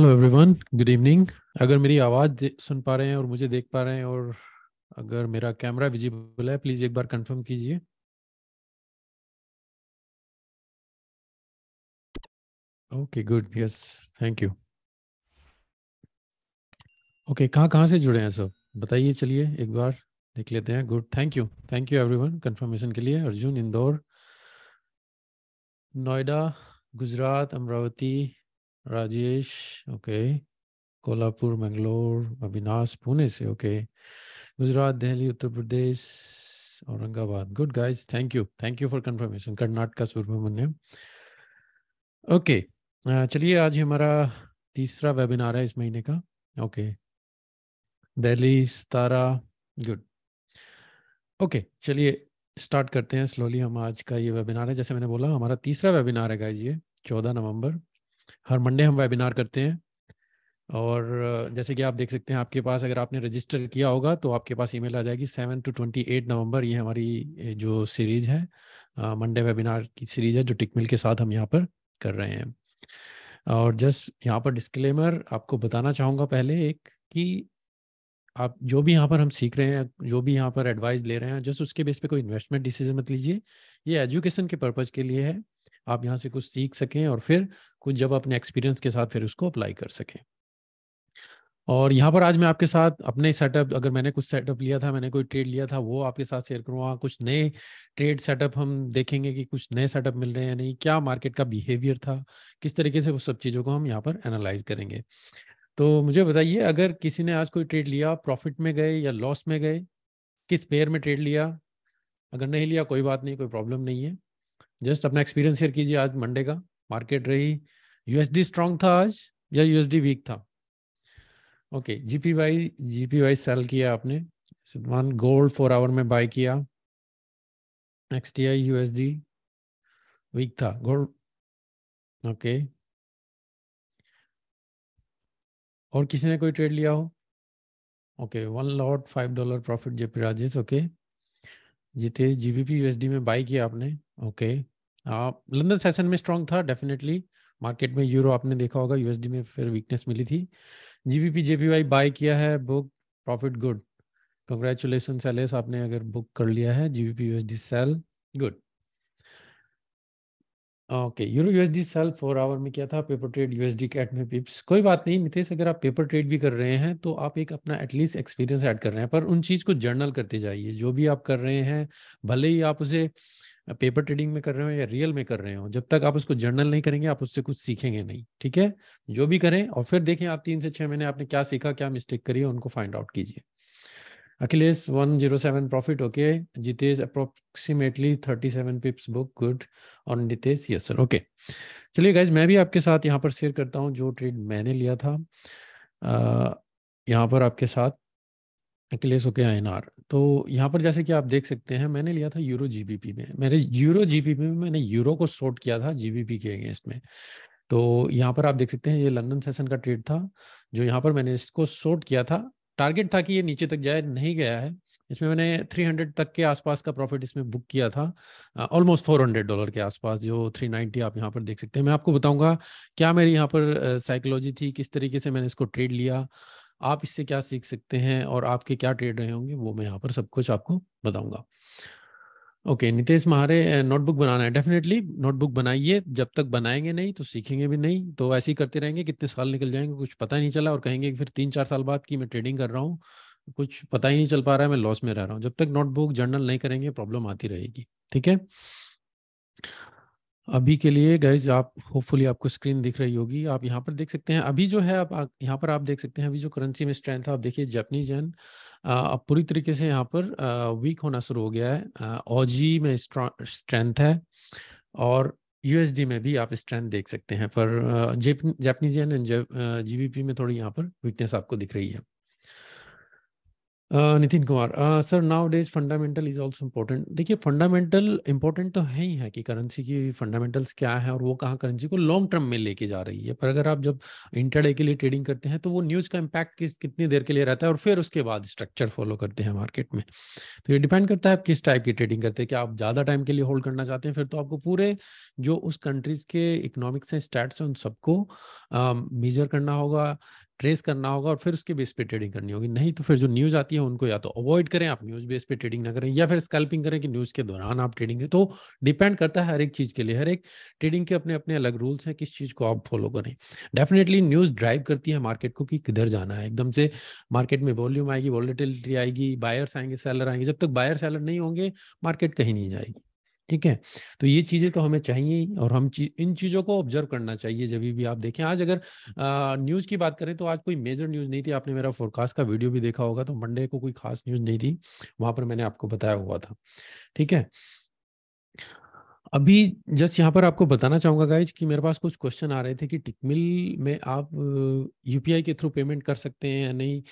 Hello everyone good evening अगर मेरी आवाज़ सुन पा रहे हैं और मुझे देख पा रहे हैं और अगर मेरा कैमरा विजिबल है प्लीज़ एक बार कंफर्म कीजिए okay good yes thank you okay कहाँ कहाँ से जुड़े हैं सब बताइए चलिए एक बार देख लेते हैं good thank you thank you everyone confirmation के लिए अर्जुन इंदौर नोएडा गुजरात अमरावती राजेश ओके कोल्हापुर मंगलोर अविनाश पुणे से okay Gujarat Delhi Uttar Pradesh Aurangabad good guys thank you thank you for confirmation Karnataka Subramaniam okay चलिए आज हमारा तीसरा वेबिनार है इस महीने का okay Delhi Satara good okay चलिए स्टार्ट करते हैं स्लोली हम आज का ये वेबिनार है जैसे मैंने बोला हमारा तीसरा वेबिनार है गाइज ये चौदह नवम्बर हर मंडे हम वेबिनार करते हैं और जैसे कि आप देख सकते हैं आपके पास अगर आपने रजिस्टर किया होगा तो आपके पास ईमेल आ जाएगी सेवन टू ट्वेंटी एट नवम्बर ये हमारी जो सीरीज है मंडे वेबिनार की सीरीज है जो टिकमिल के साथ हम यहाँ पर कर रहे हैं और जस्ट यहाँ पर डिस्क्लेमर आपको बताना चाहूँगा पहले एक कि आप जो भी यहाँ पर हम सीख रहे हैं जो भी यहाँ पर एडवाइस ले रहे हैं जस्ट उसके बेस पे कोई इन्वेस्टमेंट डिसीजन मत लीजिए ये एजुकेशन के पर्पज़ के लिए है आप यहाँ से कुछ सीख सकें और फिर कुछ जब अपने एक्सपीरियंस के साथ फिर उसको अप्लाई कर सकें और यहाँ पर आज मैं आपके साथ अपने सेटअप अगर मैंने कुछ सेटअप लिया था मैंने कोई ट्रेड लिया था वो आपके साथ शेयर करूँगा हाँ, कुछ नए ट्रेड सेटअप हम देखेंगे कि कुछ नए सेटअप मिल रहे हैं नहीं क्या मार्केट का बिहेवियर था किस तरीके से वो सब चीज़ों को हम यहाँ पर एनालाइज करेंगे तो मुझे बताइए अगर किसी ने आज कोई ट्रेड लिया प्रॉफिट में गए या लॉस में गए किस पेयर में ट्रेड लिया अगर नहीं लिया कोई बात नहीं कोई प्रॉब्लम नहीं है जस्ट अपना एक्सपीरियंस शेयर कीजिए आज मंडे का मार्केट रही यूएसडी स्ट्रांग था आज या यूएसडी वीक था okay GP Y GP Y sell किया आपने सिद्धवान गोल्ड फोर आवर में बाय किया नेक्स्ट आई यूएसडी वीक था गोल्ड ओके और किसी ने कोई ट्रेड लिया हो okay one lot five dollar profit JP Rajesh okay Jitesh GBP USD में बाई किया आपने ओके लंदन सेशन में स्ट्रांग था डेफिनेटली मार्केट में यूरो आपने देखा होगा यूएसडी में फिर वीकनेस मिली थी जीबीपी जेपीवाई बाय किया है book profit good congratulation Salis आपने अगर बुक कर लिया है GBP USD sell good okay euro USD sell four hour में क्या था पेपर ट्रेड यूएसडी कैट में पिप्स कोई बात नहीं मितेश अगर आप पेपर ट्रेड भी कर रहे हैं तो आप एक अपना एटलीस्ट एक्सपीरियंस ऐड कर रहे हैं पर उन चीज़ को जर्नल करते जाइए जो भी आप कर रहे हैं भले ही आप उसे पेपर ट्रेडिंग में कर रहे हो या रियल में कर रहे हो जब तक आप उसको जर्नल नहीं करेंगे आप उससे कुछ सीखेंगे नहीं ठीक है जो भी करें और फिर देखें आप तीन से छह महीने आपने क्या सीखा क्या मिस्टेक करी है उनको फाइंड आउट कीजिए Achilles 107 profit. Okay. Jitesh approximately 37 pips book. Good. On Nitesh. Yes sir. Okay. चलिए गाइज मैं भी आपके साथ यहाँ पर शेयर करता हूँ जो ट्रेड मैंने लिया था यहाँ पर आपके साथ अखिलेश ओके आई तो यहाँ पर जैसे कि आप देख सकते हैं मैंने लिया था यूरो जीबीपी में मैंने यूरो जीबीपी में मैंने यूरो को शॉर्ट किया था जीबीपी के अगेंस्ट में तो यहाँ पर आप देख सकते हैं ये लंदन सेशन का ट्रेड था जो यहाँ पर मैंने इसको शॉर्ट किया था टारगेट था कि ये नीचे तक जाए नहीं गया है इसमें मैंने 300 तक के आसपास का प्रॉफिट इसमें बुक किया था ऑलमोस्ट uh, 400 डॉलर के आसपास जो 390 आप यहाँ पर देख सकते हैं मैं आपको बताऊंगा क्या मेरी यहाँ पर साइकोलॉजी uh, थी किस तरीके से मैंने इसको ट्रेड लिया आप इससे क्या सीख सकते हैं और आपके क्या ट्रेड रहे होंगे वो मैं यहाँ पर सब कुछ आपको बताऊंगा okay okay, Nitesh Mahare notebook बनाना है डेफिनेटली नोटबुक बनाइए जब तक बनाएंगे नहीं तो सीखेंगे भी नहीं तो ऐसे ही करते रहेंगे कितने साल निकल जाएंगे कुछ पता ही नहीं चला और कहेंगे फिर तीन चार साल बाद की मैं ट्रेडिंग कर रहा हूँ कुछ पता ही नहीं चल पा रहा है मैं लॉस में रह रहा हूँ जब तक नोटबुक जर्नल नहीं करेंगे प्रॉब्लम आती रहेगी ठीक है अभी के लिए गैज आप होपफुली आपको स्क्रीन दिख रही होगी आप यहाँ पर देख सकते हैं अभी जो है आप यहाँ पर आप देख सकते हैं अभी जो करेंसी में स्ट्रेंथ है आप देखिए जैपनीज एन अब पूरी तरीके से यहाँ पर वीक होना शुरू हो गया है ओजी में स्ट्रेंथ है और यूएसडी में भी आप स्ट्रेंथ देख सकते हैं पर जेपनीज एंड जीबीपी में थोड़ी यहाँ पर वीकनेस आपको दिख रही है Nitin Kumar sir nowadays fundamental is also important देखिए फंडामेंटल इम्पोर्टेंट तो है ही है कि करेंसी की फंडामेंटल्स क्या है और वो कहाँ करेंसी को लॉन्ग टर्म में लेके जा रही है पर अगर आप जब इंटरडे के लिए ट्रेडिंग करते हैं तो वो न्यूज का इम्पैक्ट किस कितनी देर के लिए रहता है और फिर उसके बाद स्ट्रक्चर फॉलो करते हैं मार्केट में तो ये डिपेंड करता है आप किस टाइप की ट्रेडिंग करते हैं क्या आप ज़्यादा टाइम के लिए होल्ड करना चाहते हैं फिर तो आपको पूरे जो उस कंट्रीज के इकोनॉमिक्स हैं स्टैट्स हैं उन सबको मेजर करना होगा ट्रेस करना होगा और फिर उसके बेस पे ट्रेडिंग करनी होगी नहीं तो फिर जो न्यूज आती है उनको या तो अवॉइड करें आप न्यूज बेस पे ट्रेडिंग ना करें या फिर स्कैल्पिंग करें कि न्यूज के दौरान आप ट्रेडिंग करें तो डिपेंड करता है हर एक चीज के लिए हर एक ट्रेडिंग के अपने अपने अलग रूल्स हैं किस चीज को आप फॉलो करें डेफिनेटली न्यूज ड्राइव करती है मार्केट को कि किधर जाना है एकदम से मार्केट में वॉल्यूम आएगी वॉलिटिलिटी आएगी बायर्स आएंगे सैलर आएंगे जब तक बायर सैलर नहीं होंगे मार्केट कहीं नहीं जाएगी ठीक है तो ये चीज़ें तो हमें चाहिए और हम ची, इन चीज़ों को ऑब्जर्व करना चाहिए जब भी आप देखें आज अगर न्यूज़ की बात करें तो आज कोई मेजर न्यूज़ नहीं थी आपने मेरा फोरकास्ट का वीडियो भी देखा होगा तो मंडे को कोई खास न्यूज़ नहीं थी वहां पर मैंने आपको बताया हुआ था ठीक है अभी जस्ट यहाँ पर आपको बताना चाहूंगा गाइज कि मेरे पास कुछ क्वेश्चन आ रहे थे कि टिकमिल में आप यूपीआई के थ्रू पेमेंट कर सकते हैं या नहीं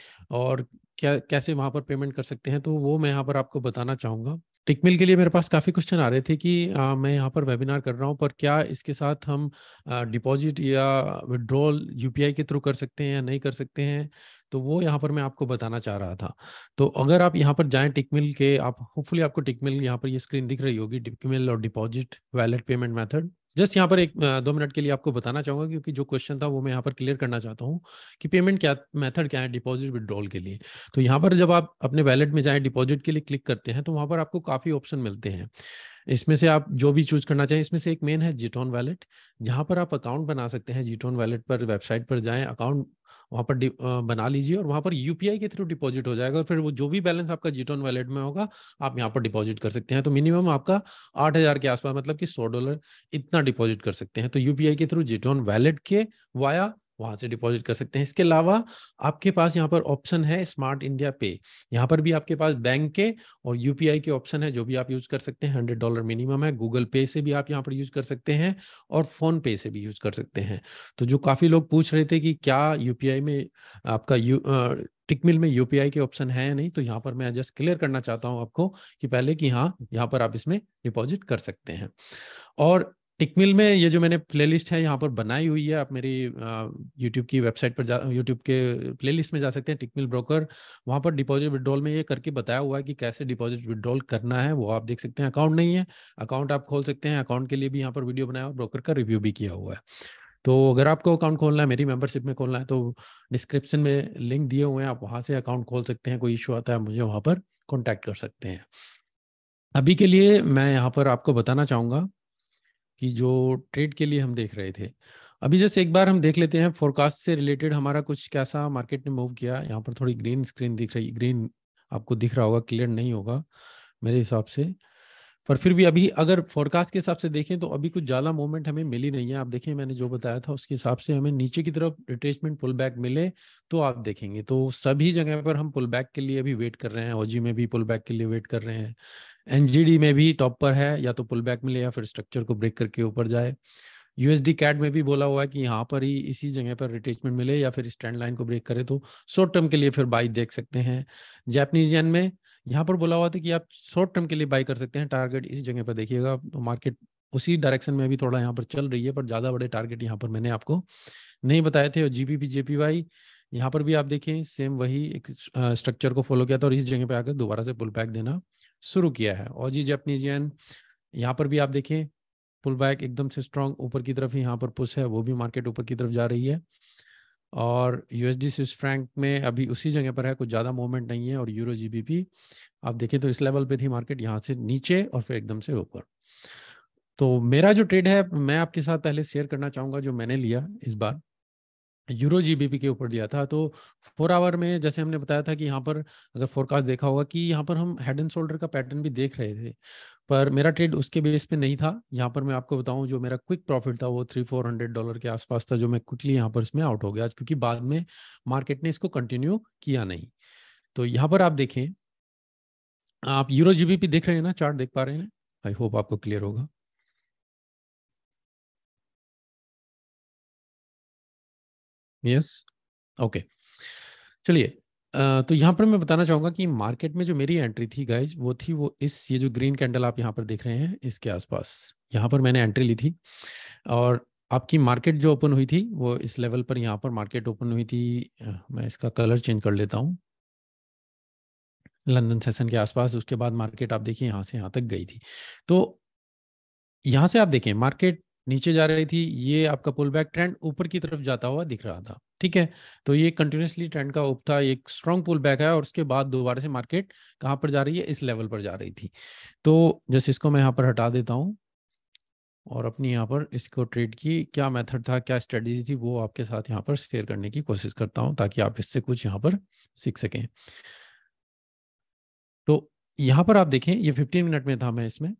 और क्या कैसे वहां पर पेमेंट कर सकते हैं तो वो मैं यहाँ पर आपको बताना चाहूंगा टिकमिल के लिए मेरे पास काफ़ी क्वेश्चन आ रहे थे कि आ, मैं यहाँ पर वेबिनार कर रहा हूँ पर क्या इसके साथ हम डिपॉजिट या विड्रॉल यूपीआई के थ्रू कर सकते हैं या नहीं कर सकते हैं तो वो यहाँ पर मैं आपको बताना चाह रहा था तो अगर आप यहाँ पर जाएं टिकमिल के आप होपफुली आपको टिकमिल यहाँ पर ये यह स्क्रीन दिख रही होगी टिकमिल और deposit wallet payment method just यहाँ पर एक दो मिनट के लिए आपको बताना चाहूंगा क्योंकि जो क्वेश्चन था वो मैं यहाँ पर क्लियर करना चाहता हूँ कि पेमेंट क्या मेथड क्या है डिपॉजिट विदड्रॉल के लिए तो यहाँ पर जब आप अपने वैलेट में जाए डिपॉजिट के लिए क्लिक करते हैं तो वहाँ पर आपको काफ़ी ऑप्शन मिलते हैं इसमें से आप जो भी चूज करना चाहें इसमें से एक मेन है जीटोन वैलेट जहां पर आप अकाउंट बना सकते हैं जीटोन वैलेट पर वेबसाइट पर जाएं अकाउंट वहां पर बना लीजिए और वहां पर यूपीआई के थ्रू डिपॉजिट हो जाएगा और फिर वो जो भी बैलेंस आपका जीटोन वैलेट में होगा आप यहाँ पर डिपॉजिट कर सकते हैं तो मिनिमम आपका आठ हजार के आसपास मतलब कि सौ डॉलर इतना डिपॉजिट कर सकते हैं तो यूपीआई के थ्रू जीटोन वैलेट के वाया वहां से डिपॉजिट कर सकते हैं इसके अलावा आपके पास यहाँ पर ऑप्शन है स्मार्ट इंडिया पे यहाँ पर भी आपके पास बैंक के और यूपीआई के ऑप्शन है जो भी आप यूज कर सकते हैं हंड्रेड डॉलर मिनिमम है गूगल पे से भी आप यहाँ पर यूज कर सकते हैं और फोन पे से भी यूज कर सकते हैं तो जो काफी लोग पूछ रहे थे कि क्या यूपीआई में आपका यू टिकमिल में यूपीआई के ऑप्शन है या नहीं तो यहाँ पर मैं जस्ट क्लियर करना चाहता हूँ आपको कि पहले कि हाँ यहाँ पर आप इसमें डिपॉजिट कर सकते हैं और टिकमिल में ये जो मैंने प्लेलिस्ट है यहाँ पर बनाई हुई है आप मेरी यूट्यूब की वेबसाइट पर जा यूट्यूब के प्लेलिस्ट में जा सकते हैं टिकमिल ब्रोकर वहाँ पर डिपॉजिट विड्रॉल में ये करके बताया हुआ है कि कैसे डिपॉजिट विड्रॉल करना है वो आप देख सकते हैं अकाउंट नहीं है अकाउंट आप खोल सकते हैं अकाउंट के लिए भी यहाँ पर वीडियो बनाया और ब्रोकर का रिव्यू भी किया हुआ है तो अगर आपको अकाउंट खोलना है मेरी मेंबरशिप में खोलना है तो डिस्क्रिप्शन में लिंक दिए हुए हैं आप वहाँ से अकाउंट खोल सकते हैं कोई इशू आता है मुझे वहाँ पर कॉन्टैक्ट कर सकते हैं अभी के लिए मैं यहाँ पर आपको बताना चाहूँगा कि जो ट्रेड के लिए हम देख रहे थे अभी जस्ट एक बार हम देख लेते हैं फोरकास्ट से रिलेटेड हमारा कुछ कैसा मार्केट ने मूव किया यहाँ पर थोड़ी ग्रीन स्क्रीन दिख रही ग्रीन आपको दिख रहा होगा क्लियर नहीं होगा मेरे हिसाब से पर फिर भी अभी अगर फोरकास्ट के हिसाब से देखें तो अभी कुछ ज्यादा मूवमेंट हमें मिली नहीं है आप देखें मैंने जो बताया था उसके हिसाब से हमें नीचे की तरफ रिट्रेसमेंट पुल बैक मिले तो आप देखेंगे तो सभी जगह पर हम पुल बैक के लिए अभी वेट कर रहे हैं ओजी में भी पुल बैक के लिए वेट कर रहे हैं एनजीडी में भी टॉप पर है या तो पुल बैक मिले या फिर स्ट्रक्चर को ब्रेक करके ऊपर जाए यूएसडी कैड में भी बोला हुआ है कि यहाँ पर ही इसी जगह पर रिटेचमेंट मिले या फिर स्टैंड लाइन को ब्रेक करे तो शॉर्ट टर्म के लिए फिर बाई देख सकते हैं जैपनीज में यहाँ पर बोला हुआ था कि आप शॉर्ट टर्म के लिए बाई कर सकते हैं टारगेट इस जगह पर देखिएगा तो मार्केट उसी डायरेक्शन में भी थोड़ा यहाँ पर चल रही है पर ज़्यादा बड़े टारगेट यहाँ पर मैंने आपको नहीं बताए थे और जीपीपी जेपीवाई यहाँ पर भी आप देखें सेम वही एक स्ट्रक्चर को फॉलो किया था और इस जगह पे आकर दोबारा से पुल बैक देना शुरू किया है और जी जैपनीज यन यहाँ पर भी आप देखें पुल बैक एकदम से स्ट्रांग ऊपर की तरफ ही यहाँ पर पुश है वो भी मार्केट ऊपर की तरफ जा रही है और यू एस फ्रैंक में अभी उसी जगह पर है कुछ ज़्यादा मूवमेंट नहीं है और यूरो जी आप देखें तो इस लेवल पे थी मार्केट यहाँ से नीचे और फिर एकदम से ऊपर तो मेरा जो ट्रेड है मैं आपके साथ पहले शेयर करना चाहूँगा जो मैंने लिया इस बार यूरो जीबीपी के ऊपर दिया था तो फोर आवर में जैसे हमने बताया था कि यहाँ पर अगर फोरकास्ट देखा होगा कि यहाँ पर हम हेड एंड शोल्डर का पैटर्न भी देख रहे थे पर मेरा ट्रेड उसके बेस पे नहीं था यहाँ पर मैं आपको बताऊं जो मेरा क्विक प्रॉफिट था वो थ्री फोर हंड्रेड डॉलर के आसपास था जो मैं क्विकली यहाँ पर इसमें आउट हो गया क्योंकि बाद में मार्केट ने इसको कंटिन्यू किया नहीं तो यहाँ पर आप देखें आप यूरो जीबीपी देख रहे हैं ना चार्ट देख पा रहे हैं आई होप आपको क्लियर होगा यस ओके चलिए तो यहाँ पर मैं बताना चाहूंगा कि मार्केट में जो मेरी एंट्री थी गाइज वो थी वो इस ये जो ग्रीन कैंडल आप यहाँ पर देख रहे हैं इसके आसपास यहाँ पर मैंने एंट्री ली थी और आपकी मार्केट जो ओपन हुई थी वो इस लेवल पर यहाँ पर मार्केट ओपन हुई थी मैं इसका कलर चेंज कर लेता हूँ लंदन सेशन के आसपास उसके बाद मार्केट आप देखिए यहाँ से यहाँ तक गई थी तो यहाँ से आप देखें मार्केट नीचे जा रही थी ये आपका पुल बैक ट्रेंड ऊपर की तरफ जाता हुआ दिख रहा था ठीक है तो ये कंटिन्यूसली ट्रेंड का उप था एक स्ट्रॉन्ग पुल बैक है और उसके बाद दोबारा से मार्केट कहाँ पर जा रही है इस लेवल पर जा रही थी तो जैसे इसको मैं यहाँ पर हटा देता हूँ और अपनी यहाँ पर इसको ट्रेड की क्या मेथड था क्या स्ट्रेटेजी थी वो आपके साथ यहाँ पर शेयर करने की कोशिश करता हूँ ताकि आप इससे कुछ यहाँ पर सीख सकें तो यहाँ पर आप देखें ये 15 मिनट में था मैं इसमें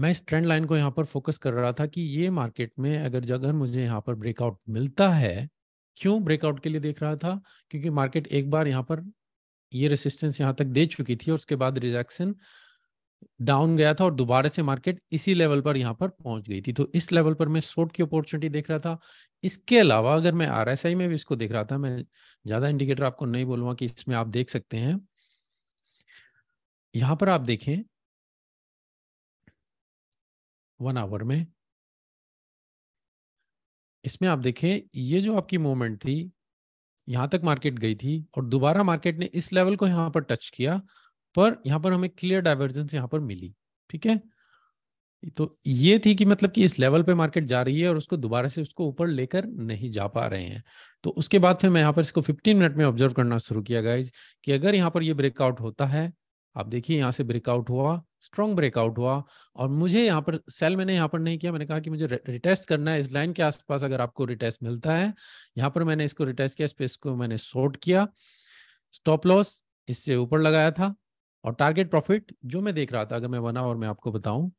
मैं इस ट्रेंड लाइन को यहाँ पर फोकस कर रहा था कि ये मार्केट में अगर जगह मुझे यहाँ पर ब्रेकआउट मिलता है क्यों ब्रेकआउट के लिए देख रहा था क्योंकि मार्केट एक बार यहाँ पर ये रेसिस्टेंस यहाँ तक दे चुकी थी और उसके बाद रिजेक्शन डाउन गया था और दोबारा से मार्केट इसी लेवल पर यहाँ पर पहुंच गई थी तो इस लेवल पर मैं शॉर्ट की अपॉर्चुनिटी देख रहा था इसके अलावा अगर मैं आर में भी इसको देख रहा था मैं ज्यादा इंडिकेटर आपको नहीं बोलूंगा कि इसमें आप देख सकते हैं यहाँ पर आप देखें वन आवर में इसमें आप देखें ये जो आपकी मूवमेंट थी यहां तक मार्केट गई थी और दोबारा मार्केट ने इस लेवल को यहां पर टच किया पर यहां पर हमें क्लियर डाइवर्जेंस यहां पर मिली ठीक है तो ये थी कि मतलब कि इस लेवल पे मार्केट जा रही है और उसको दोबारा से उसको ऊपर लेकर नहीं जा पा रहे हैं तो उसके बाद फिर मैं यहाँ पर इसको 15 मिनट में ऑब्जर्व करना शुरू किया गाइज कि अगर यहाँ पर ये ब्रेकआउट होता है आप देखिए यहाँ से ब्रेकआउट हुआ स्ट्रॉन्ग ब्रेकआउट हुआ और मुझे यहाँ पर सेल मैंने यहाँ पर नहीं किया मैंने कहा कि मुझे रिटेस्ट करना है इस लाइन के आसपास अगर आपको रिटेस्ट मिलता है यहाँ पर मैंने इसको रिटेस्ट किया स्पेस को मैंने शॉर्ट किया स्टॉप लॉस इससे ऊपर लगाया था और टारगेट प्रॉफिट जो मैं देख रहा था अगर मैं बना और मैं आपको बताऊं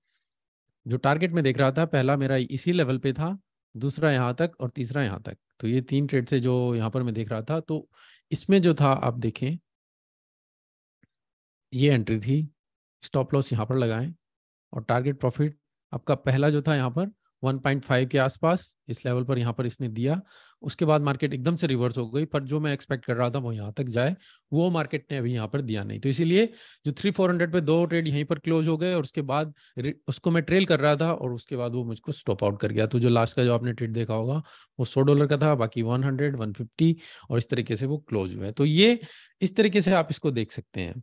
जो टारगेट में देख रहा था पहला मेरा इसी लेवल पे था दूसरा यहाँ तक और तीसरा यहाँ तक तो ये तीन ट्रेड से जो यहाँ पर मैं देख रहा था तो इसमें जो था आप देखें ये एंट्री थी स्टॉप लॉस यहाँ पर लगाएं और टारगेट प्रॉफिट आपका पहला जो था यहाँ पर 1.5 के आसपास इस लेवल पर यहाँ पर इसने दिया उसके बाद मार्केट एकदम से रिवर्स हो गई पर जो मैं एक्सपेक्ट कर रहा था वो यहाँ तक जाए वो मार्केट ने अभी यहाँ पर दिया नहीं तो इसीलिए जो थ्री फोर हंड्रेड पे दो ट्रेड यहीं पर क्लोज हो गए और उसके बाद उसको मैं ट्रेल कर रहा था और उसके बाद वो मुझको स्टॉप आउट कर गया तो जो लास्ट का जो आपने ट्रेड देखा होगा वो सौ डॉलर का था बाकी वन हंड्रेड और इस तरीके से वो क्लोज हुए तो ये इस तरीके से आप इसको देख सकते हैं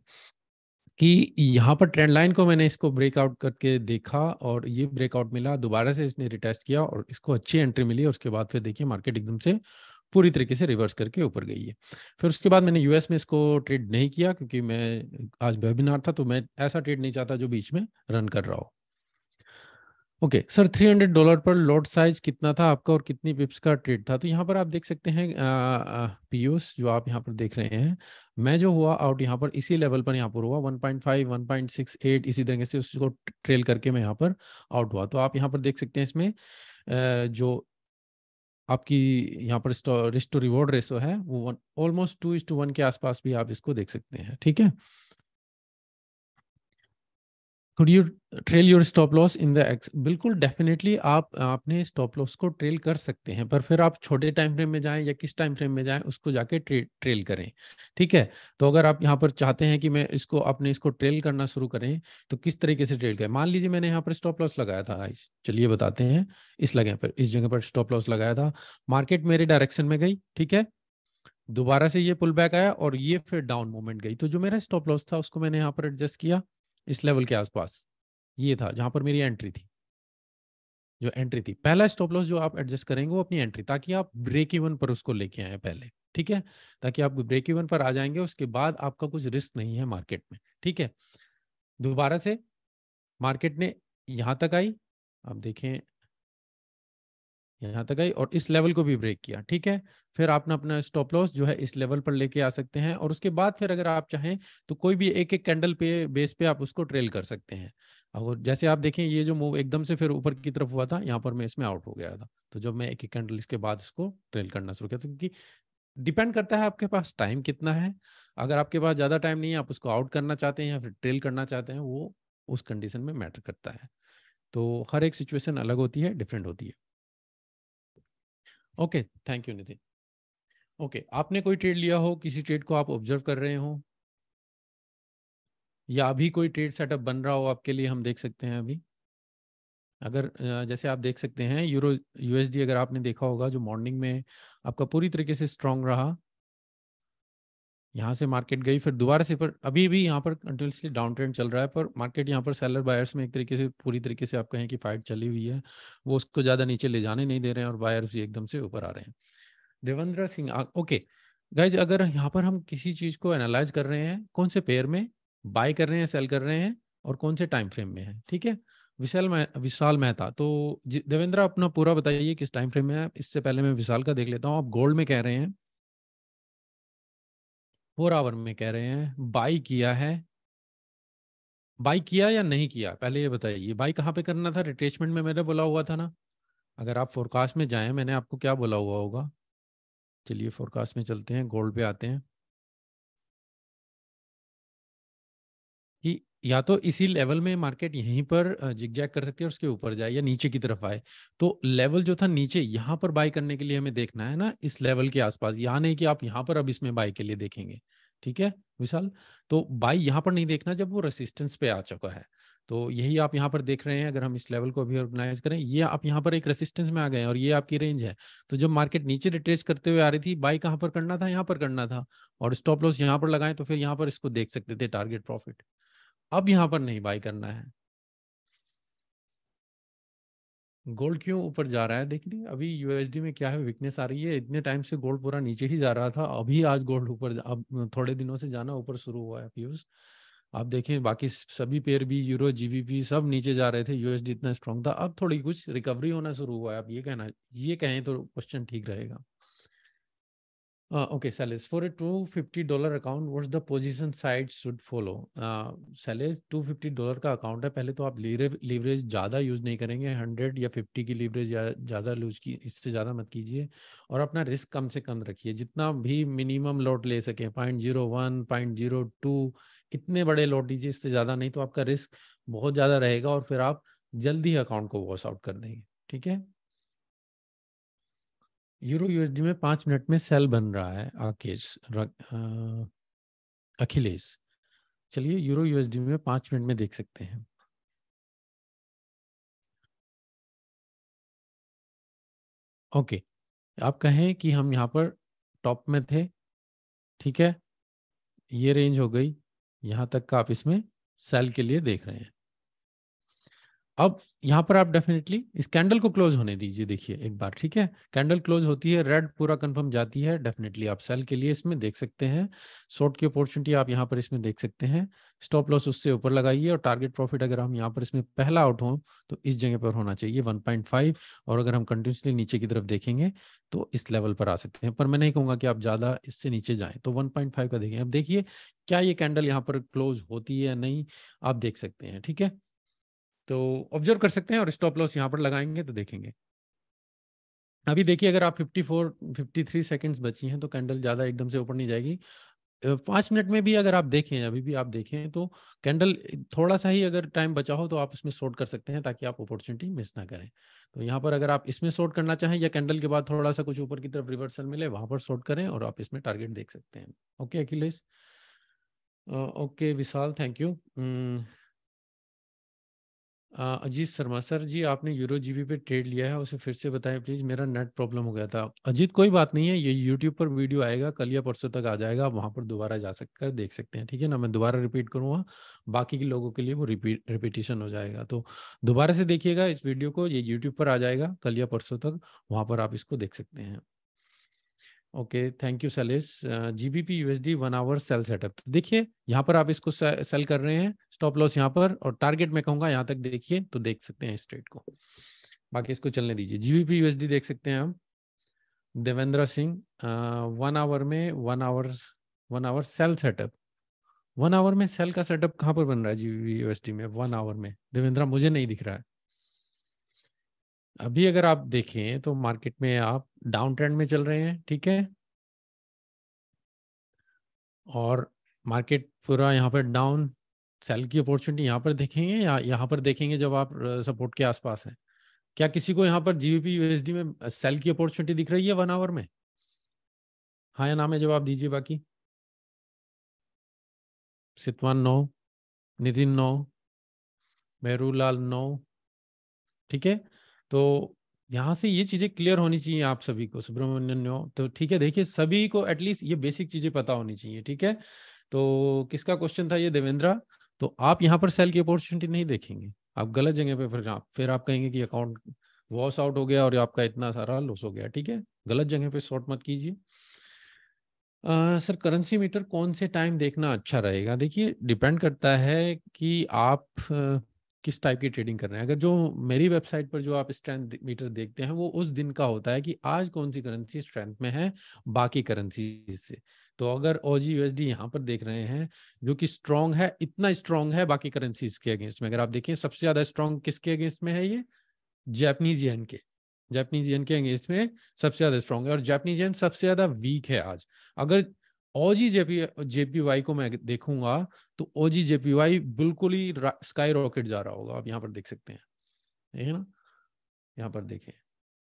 कि यहाँ पर ट्रेंड लाइन को मैंने इसको ब्रेकआउट करके देखा और ये ब्रेकआउट मिला दोबारा से इसने रिटेस्ट किया और इसको अच्छी एंट्री मिली और उसके बाद फिर देखिए मार्केट एकदम से पूरी तरीके से रिवर्स करके ऊपर गई है फिर उसके बाद मैंने यूएस में इसको ट्रेड नहीं किया क्योंकि मैं आज वेबिनार था तो मैं ऐसा ट्रेड नहीं चाहता जो बीच में रन कर रहा हूँ ओके सर 300 डॉलर पर लॉट साइज कितना था आपका और कितनी पिप्स का ट्रेड था तो यहाँ पर आप देख सकते हैं पीयूस जो आप यहाँ पर देख रहे हैं मैं जो हुआ आउट यहाँ पर इसी लेवल पर यहाँ पर हुआ 1.5 1.68 इसी तरीके से उसको ट्रेल करके मैं यहाँ पर आउट हुआ तो आप यहाँ पर देख सकते हैं इसमें जो आपकी यहाँ पर रिस्ट टू रिवॉर्ड रेसो है वो almost two is to one के आसपास भी आप इसको देख सकते हैं ठीक है could you trail your stop loss in the x बिल्कुल definitely आप आपने stop loss को trail कर सकते हैं पर फिर आप छोटे time frame में जाएं या किस time frame में जाएं उसको जाके trail ट्रेल करें ठीक है तो अगर आप यहाँ पर चाहते हैं कि मैं इसको आपने इसको trail करना शुरू करें तो किस तरीके से trail करें मान लीजिए मैंने यहाँ पर stop loss लगाया था चलिए बताते हैं इस लगे पर इस जगह पर stop loss लगाया था market मेरे direction में गई ठीक है दोबारा से ये पुल बैक आया और ये फिर डाउन मोमेंट गई तो जो मेरा स्टॉप लॉस था उसको मैंने यहाँ पर एडजस्ट किया इस लेवल के आसपास ये था जहां पर मेरी एंट्री थी जो एंट्री थी पहला स्टॉप लॉस जो आप एडजस्ट करेंगे वो अपनी एंट्री ताकि आप ब्रेक इवन पर उसको लेके आए पहले ठीक है ताकि आप ब्रेक इवन पर आ जाएंगे उसके बाद आपका कुछ रिस्क नहीं है मार्केट में ठीक है दोबारा से मार्केट ने यहां तक आई आप देखें यहाँ तक आई और इस लेवल को भी ब्रेक किया ठीक है फिर आपने अपना स्टॉप लॉस जो है इस लेवल पर लेके आ सकते हैं और उसके बाद फिर अगर आप चाहें तो कोई भी एक एक कैंडल पे बेस पे आप उसको ट्रेल कर सकते हैं और जैसे आप देखें ये जो मूव एकदम से फिर ऊपर की तरफ हुआ था यहाँ पर मैं इसमें आउट हो गया था तो जब मैं एक एक कैंडल इसके बाद इसको ट्रेल करना शुरू किया था क्योंकि डिपेंड करता है आपके पास टाइम कितना है अगर आपके पास ज़्यादा टाइम नहीं है आप उसको आउट करना चाहते हैं या फिर ट्रेल करना चाहते हैं वो उस कंडीशन में मैटर करता है तो हर एक सिचुएशन अलग होती है डिफरेंट होती है okay thank you Nitin okay आपने कोई ट्रेड लिया हो किसी ट्रेड को आप ऑब्जर्व कर रहे हो या अभी कोई ट्रेड सेटअप बन रहा हो आपके लिए हम देख सकते हैं अभी अगर जैसे आप देख सकते हैं यूरो यूएसडी अगर आपने देखा होगा जो मॉर्निंग में आपका पूरी तरीके से स्ट्रांग रहा यहाँ से मार्केट गई फिर दोबारा से पर अभी भी यहाँ पर कंटिन्यूसली डाउन ट्रेंड चल रहा है पर मार्केट यहाँ पर सेलर बायर्स में एक तरीके से पूरी तरीके से आप कहें कि फाइट चली हुई है वो उसको ज़्यादा नीचे ले जाने नहीं दे रहे हैं और बायर्स भी एकदम से ऊपर आ रहे हैं देवेंद्र सिंह ओके गाइज अगर यहाँ पर हम किसी चीज़ को एनालाइज कर रहे हैं कौन से पेयर में बाय कर रहे हैं सेल कर रहे हैं और कौन से टाइम फ्रेम में है ठीक है विशाल विशाल मेहता तो देवेंद्र अपना पूरा बताइए किस टाइम फ्रेम में है इससे पहले मैं विशाल का देख लेता हूँ आप गोल्ड में कह रहे हैं फोर आवर में कह रहे हैं बाई किया है बाई किया या नहीं किया पहले ये बताइए बाई कहाँ पे करना था रिट्रेसमेंट में मैंने बोला हुआ था ना अगर आप फोरकास्ट में जाएं मैंने आपको क्या बोला हुआ होगा चलिए फोरकास्ट में चलते हैं गोल्ड पे आते हैं या तो इसी लेवल में मार्केट यहीं पर जिगजैग कर सकती है और उसके ऊपर जाए या नीचे की तरफ आए तो लेवल जो था नीचे यहाँ पर बाय करने के लिए हमें देखना है ना इस लेवल के आसपास यहाँ नहीं कि आप यहाँ पर अब इसमें बाय के लिए देखेंगे ठीक है विशाल तो बाय यहाँ पर नहीं देखना जब वो रेसिस्टेंस पे आ चुका है तो यही आप यहाँ पर देख रहे हैं अगर हम इस लेवल को अभी ऑर्गेनाइज करें ये आप यहाँ पर एक रेसिस्टेंस में आ गए हैं और ये आपकी रेंज है तो जब मार्केट नीचे रिट्रेस करते हुए आ रही थी बाई कहाँ पर करना था यहाँ पर करना था और स्टॉप लॉस यहाँ पर लगाए तो फिर यहाँ पर इसको देख सकते थे टारगेट प्रॉफिट अब यहां पर नहीं बाई करना है गोल्ड क्यों ऊपर जा रहा है देख ली अभी यूएसडी में क्या है वीकनेस आ रही है इतने टाइम से गोल्ड पूरा नीचे ही जा रहा था अभी आज गोल्ड ऊपर अब थोड़े दिनों से जाना ऊपर शुरू हुआ है पीयूष आप देखें बाकी सभी पेयर भी यूरो जीबीपी सब नीचे जा रहे थे यूएसडी इतना स्ट्रांग था अब थोड़ी कुछ रिकवरी होना शुरू हुआ है आप ये कहना ये कहें तो क्वेश्चन ठीक रहेगा Uh, okay, Salis, for a $250 account what's the position side should follow Salis $250 का अकाउंट है पहले तो आप लीवरेज ज़्यादा यूज़ नहीं करेंगे 100 या 50 की लीवरेज ज़्यादा यूज की इससे ज़्यादा मत कीजिए और अपना रिस्क कम से कम रखिए जितना भी मिनिमम लॉट ले सकें point zero one point zero two इतने बड़े लॉट लीजिए इससे ज़्यादा नहीं तो आपका रिस्क बहुत ज़्यादा रहेगा और फिर आप जल्दी अकाउंट को वॉश आउट कर देंगे ठीक है यूरो यूएसडी में पांच मिनट में सेल बन रहा है आकेश अखिलेश चलिए यूरो यूएसडी में पांच मिनट में देख सकते हैं ओके आप कहें कि हम यहाँ पर टॉप में थे ठीक है ये रेंज हो गई यहाँ तक का आप इसमें सेल के लिए देख रहे हैं अब यहाँ पर आप डेफिनेटली इस कैंडल को क्लोज होने दीजिए देखिए एक बार ठीक है कैंडल क्लोज होती है रेड पूरा कंफर्म जाती है डेफिनेटली आप सेल के लिए इसमें देख सकते हैं शॉर्ट की अपॉर्चुनिटी आप यहाँ पर इसमें देख सकते हैं स्टॉप लॉस उससे ऊपर लगाइए और टारगेट प्रॉफिट अगर हम यहाँ पर इसमें पहला आउट हो तो इस जगह पर होना चाहिए वन और अगर हम कंटिन्यूसली नीचे की तरफ देखेंगे तो इस लेवल पर आ सकते हैं पर मैं नहीं कहूँगा कि आप ज़्यादा इससे नीचे जाए तो वन का देखें अब देखिए क्या ये कैंडल यहाँ पर क्लोज होती है या नहीं आप देख सकते हैं ठीक है तो ऑब्जर्व कर सकते हैं और स्टॉप लॉस यहाँ पर लगाएंगे तो देखेंगे अभी देखिए अगर आप 54 53 सेकंड्स बची हैं तो कैंडल ज़्यादा एकदम से ऊपर नहीं जाएगी पांच मिनट में भी अगर आप देखें अभी भी आप देखें तो कैंडल थोड़ा सा ही अगर टाइम बचा हो तो आप इसमें शॉर्ट कर सकते हैं ताकि आप अपॉर्चुनिटी मिस ना करें तो यहाँ पर अगर आप इसमें शॉर्ट करना चाहें या कैंडल के बाद थोड़ा सा कुछ ऊपर की तरफ रिवर्सल मिले वहां पर शॉर्ट करें और आप इसमें टारगेट देख सकते हैं okay Akhilesh okay Vishal thank you Ajit Sharma sir ji आपने यूरो जीबी पे ट्रेड लिया है उसे फिर से बताएं प्लीज मेरा नेट प्रॉब्लम हो गया था अजीत कोई बात नहीं है ये यूट्यूब पर वीडियो आएगा कल या परसों तक आ जाएगा आप वहां पर दोबारा जा सककर देख सकते हैं ठीक है ना मैं दोबारा रिपीट करूंगा बाकी के लोगों के लिए वो रिपीट रिपीटेशन हो जाएगा तो दोबारा से देखिएगा इस वीडियो को ये यूट्यूब पर आ जाएगा कल या परसों तक वहां पर आप इसको देख सकते हैं okay thank you Salis GBP USD one hour sell setup तो देखिए यहाँ पर आप इसको सेल कर रहे हैं स्टॉप लॉस यहाँ पर और टारगेट में कहूंगा यहाँ तक देखिए तो देख सकते हैं स्ट्रेट को बाकी इसको चलने दीजिए जीबीपी यूएसडी देख सकते हैं हम देवेंद्र सिंह वन आवर में one hour one hour sell setup one hour में सेल का सेटअप कहाँ पर बन रहा है जीबीपी यूएसडी में वन आवर में देवेंद्र मुझे नहीं दिख रहा है अभी अगर आप देखें तो मार्केट में आप डाउन ट्रेंड में चल रहे हैं ठीक है और मार्केट पूरा यहाँ पर डाउन सेल की अपॉर्चुनिटी यहाँ पर देखेंगे या यहाँ पर देखेंगे जब आप सपोर्ट के आसपास है क्या किसी को यहाँ पर जीबीपी यूएसडी में सेल की अपॉर्चुनिटी दिख रही है वन आवर में हाँ या नाम है जवाब दीजिए बाकी सितवान नौ नितिन नौ मेहरूलाल नौ ठीक है तो यहाँ से ये चीजें क्लियर होनी चाहिए आप सभी को सुब्रमण्यन तो ठीक है देखिए सभी को एटलीस्ट ये बेसिक चीजें पता होनी चाहिए ठीक है तो किसका क्वेश्चन था ये देवेंद्रा तो आप यहाँ पर सेल की अपॉर्चुनिटी नहीं देखेंगे आप गलत जगह पे फिर आप फिर आप कहेंगे कि अकाउंट वॉश आउट हो गया और आपका इतना सारा लॉस हो गया ठीक है गलत जगह पे शॉर्ट मत कीजिए सर करेंसी मीटर कौन से टाइम देखना अच्छा रहेगा देखिए डिपेंड करता है कि आप किस टाइप की ट्रेडिंग कर रहे हैं अगर जो मेरी वेबसाइट पर जो आप स्ट्रेंथ मीटर देखते हैं वो उस दिन का होता है कि आज कौन सी करेंसी स्ट्रेंथ में है बाकी करेंसी से तो अगर ओ जी यूएसडी यहाँ पर देख रहे हैं जो कि स्ट्रांग है इतना स्ट्रांग है बाकी करेंसीज के अगेंस्ट में अगर आप देखें सबसे ज्यादा स्ट्रांग किसके अगेंस्ट में है ये जैपनीज यन के जैपनीज यन के अगेंस्ट में सबसे ज्यादा स्ट्रांग है और जैपनीज यन सबसे ज्यादा वीक है आज अगर ओजी जेपी जेपीवाई को मैं देखूंगा तो ओजी जेपीवाई बिल्कुल ही स्काई रॉकेट जा रहा होगा आप यहाँ पर देख सकते हैं ठीक है ना यहाँ पर देखें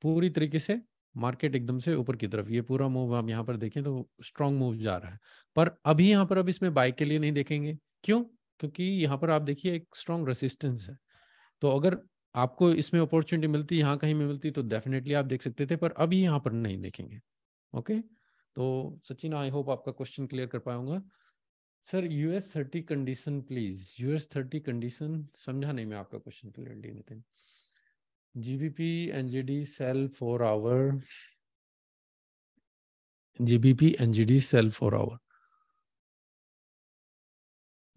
पूरी तरीके से मार्केट एकदम से ऊपर की तरफ ये पूरा मूव आप यहाँ पर देखें तो स्ट्रॉन्ग मूव जा रहा है पर अभी यहाँ पर अब इसमें बाइक के लिए नहीं देखेंगे क्यों क्योंकि यहाँ पर आप देखिए एक स्ट्रॉन्ग रेसिस्टेंस है तो अगर आपको इसमें अपॉर्चुनिटी मिलती यहाँ कहीं में मिलती तो डेफिनेटली आप देख सकते थे पर अभी यहाँ पर नहीं देखेंगे ओके okay? तो सचिन आई होप आपका क्वेश्चन क्लियर कर पाऊंगा sir US thirty condition please US thirty condition समझा नहीं मैं आपका question clearly Nitin GBP NZD sell four hour GBP NGD sell for hour.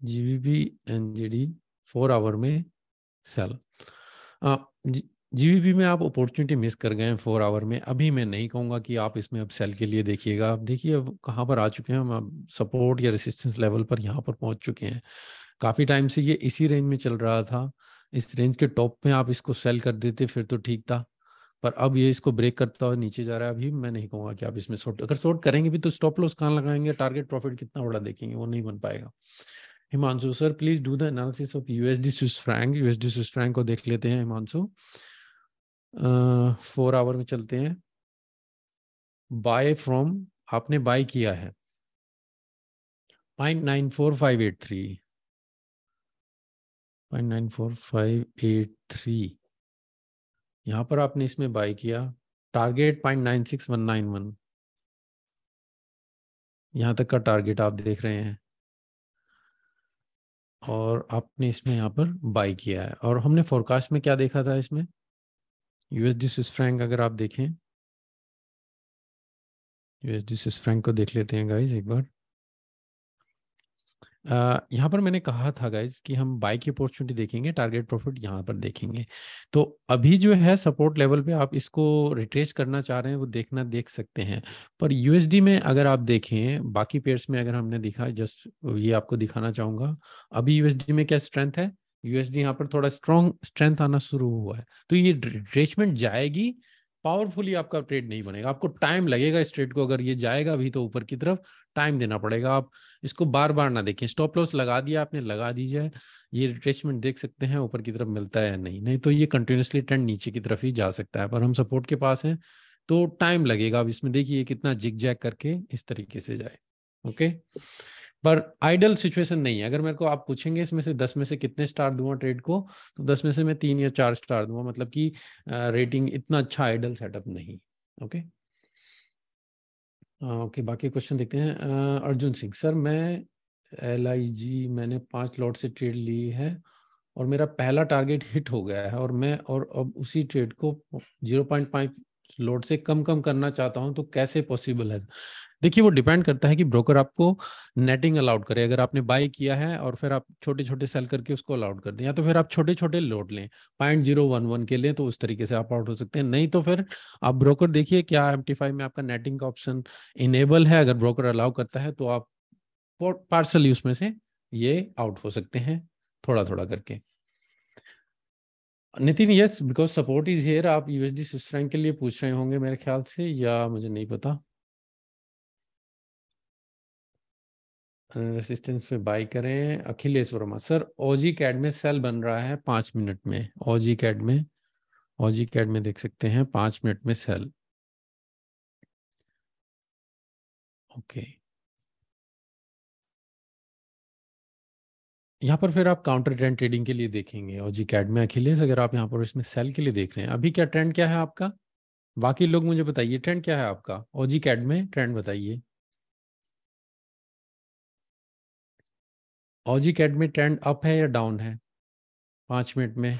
GBP NZD four hour में सेल जीवीपी में आप अपॉर्चुनिटी मिस कर गए हैं फोर आवर में अभी मैं नहीं कहूँगा कि आप इसमें अब सेल के लिए देखिएगा आप देखिए अब कहाँ पर आ चुके हैं हम सपोर्ट या रेसिस्टेंस लेवल पर यहाँ पर पहुंच चुके हैं काफ़ी टाइम से ये इसी रेंज में चल रहा था इस रेंज के टॉप में आप इसको सेल कर देते फिर तो ठीक था पर अब ये इसको ब्रेक करता हुआ नीचे जा रहा है अभी मैं नहीं कहूँगा कि आप इसमें शॉर्ट अगर शॉर्ट करेंगे भी तो स्टॉप लॉस कहाँ लगाएंगे टारगेट प्रॉफिट कितना बड़ा देखेंगे वो नहीं बन पाएगा Himanshu sir please do the analysis of USD Swiss franc USD Swiss franc को देख लेते हैं हिमांशु फोर आवर में चलते हैं बाय फ्रॉम आपने बाय किया है point nine four five eight three point nine four five eight three यहाँ पर आपने इसमें बाय किया target point nine six one nine one यहाँ तक का टारगेट आप देख रहे हैं और आपने इसमें यहाँ पर बाय किया है और हमने फोरकास्ट में क्या देखा था इसमें यूएसडी स्विस फ्रैंक अगर आप देखें यूएसडी स्विस फ्रैंक को देख लेते हैं गाइज एक बार Uh, यहाँ पर मैंने कहा था गाइज कि हम बाय की अपॉर्चुनिटी देखेंगे टारगेट प्रॉफिट यहाँ पर देखेंगे तो अभी जो है सपोर्ट लेवल पे आप इसको रिट्रेस करना चाह रहे हैं वो देखना देख सकते हैं पर यूएसडी में अगर आप देखें बाकी पेयर्स में अगर हमने दिखा जस्ट ये आपको दिखाना चाहूंगा अभी यूएसडी में क्या स्ट्रेंथ है यूएसडी यहाँ पर थोड़ा स्ट्रॉन्ग स्ट्रेंथ आना शुरू हुआ है तो ये रिट्रेचमेंट जाएगी पावरफुली आपका ट्रेड नहीं बनेगा आपको टाइम लगेगा इस ट्रेड को अगर ये जाएगा भी तो ऊपर की तरफ टाइम देना पड़ेगा आप इसको बार बार ना देखें स्टॉप लॉस लगा दिया आपने लगा दीजिए ये रिट्रेचमेंट देख सकते हैं ऊपर की तरफ मिलता है या नहीं नहीं तो ये कंटिन्यूसली ट्रेंड नीचे की तरफ ही जा सकता है पर हम सपोर्ट के पास हैं तो टाइम लगेगा अब इसमें देखिए कितना जिग जैक करके इस तरीके से जाए ओके okay? पर आइडल सिचुएशन नहीं है अगर मेरे को आप पूछेंगे इसमें से दस में से कितने स्टार दूंगा ट्रेड को तो दस में से मैं तीन या चार स्टार दूंगा मतलब कि रेटिंग इतना अच्छा आइडल सेटअप नहीं ओके ओके बाकी क्वेश्चन देखते हैं अर्जुन सिंह सर मैं एल मैंने पांच लॉट से ट्रेड ली है और मेरा पहला टारगेट हिट हो गया है और मैं और अब उसी ट्रेड को जीरो पॉइंट लोड से कम कम करना चाहता हूं तो कैसे पॉसिबल है देखिए वो डिपेंड करता है कि ब्रोकर आपको नेटिंग अलाउड करे अगर आपने बाय किया है और फिर आप छोटे छोटे सेल करके उसको अलाउड कर दें या तो फिर आप छोटे छोटे लोड लें पॉइंट जीरो वन वन के लें तो उस तरीके से आप आउट हो सकते हैं नहीं तो फिर आप ब्रोकर देखिए क्या एम में आपका नेटिंग का ऑप्शन इनेबल है अगर ब्रोकर अलाउ करता है तो आप पार्सल उसमें से ये आउट हो सकते हैं थोड़ा थोड़ा करके Nitin yes because support is here आप यूएसडी स्विस फ्रैंक के लिए पूछ रहे होंगे मेरे ख्याल से या मुझे नहीं पता रेसिस्टेंस पे बाई करें Akhilesh Verma sir Aussie CAD में सेल बन रहा है पांच मिनट में ओजी कैड में ओजी कैड में देख सकते हैं पांच मिनट में सेल ओके okay. यहाँ पर फिर आप काउंटर ट्रेंड ट्रेडिंग के लिए देखेंगे और जी कैड में अखिलेश अगर आप यहाँ पर इसमें सेल के लिए देख रहे हैं अभी क्या ट्रेंड क्या है आपका बाकी लोग मुझे बताइए ट्रेंड क्या है आपका और जी कैड में ट्रेंड बताइए ओजी कैड में ट्रेंड अप है या डाउन है पांच मिनट में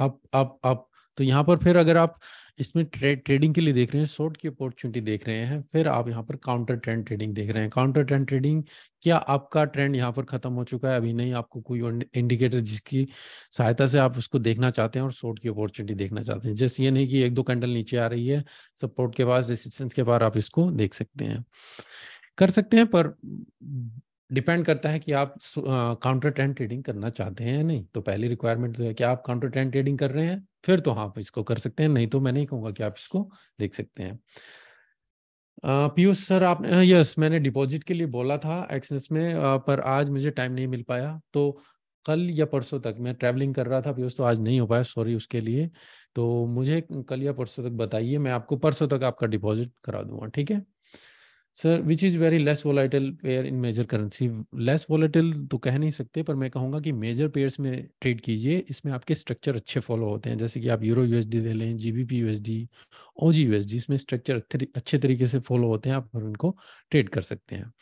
अप अप अप तो यहाँ पर फिर अगर आप इसमें ट्रे, ट्रेडिंग के लिए देख रहे हैं शॉर्ट की अपॉर्चुनिटी देख रहे हैं फिर आप यहाँ पर काउंटर ट्रेंड ट्रेडिंग देख रहे हैं काउंटर ट्रेंड ट्रेडिंग क्या आपका ट्रेंड यहाँ पर खत्म हो चुका है अभी नहीं आपको कोई इंडिकेटर जिसकी सहायता से आप उसको देखना चाहते हैं और शॉर्ट की अपॉर्चुनिटी देखना चाहते हैं जैसे ये नहीं कि एक दो कैंडल नीचे आ रही है सपोर्ट के पास रेसिस्टेंस के पास आप इसको देख सकते हैं कर सकते हैं पर डिपेंड करता है कि आप काउंटर टेन ट्रेडिंग करना चाहते हैं या नहीं तो पहली रिक्वायरमेंट तो है कि आप काउंटर टेन ट्रेडिंग कर रहे हैं फिर तो हाँ आप इसको कर सकते हैं नहीं तो मैं नहीं कहूंगा कि आप इसको देख सकते हैं पीयूष सर आपने यस मैंने डिपॉजिट के लिए बोला था एक्सेस में आ, पर आज मुझे टाइम नहीं मिल पाया तो कल या परसों तक मैं ट्रैवलिंग कर रहा था पीयूष तो आज नहीं हो पाया सॉरी उसके लिए तो मुझे कल या परसों तक बताइए मैं आपको परसों तक आपका डिपॉजिट करा दूंगा ठीक है sir which is very less volatile pair in major currency less volatile तो कह नहीं सकते पर मैं कहूँगा कि मेजर पेयर्स में ट्रेड कीजिए इसमें आपके स्ट्रक्चर अच्छे फॉलो होते हैं जैसे कि आप यूरो यूएसडी दे लें जीबीपी यूएसडी ओजी यूएसडी इसमें स्ट्रक्चर अच्छे तरीके से फॉलो होते हैं आप उनको ट्रेड कर सकते हैं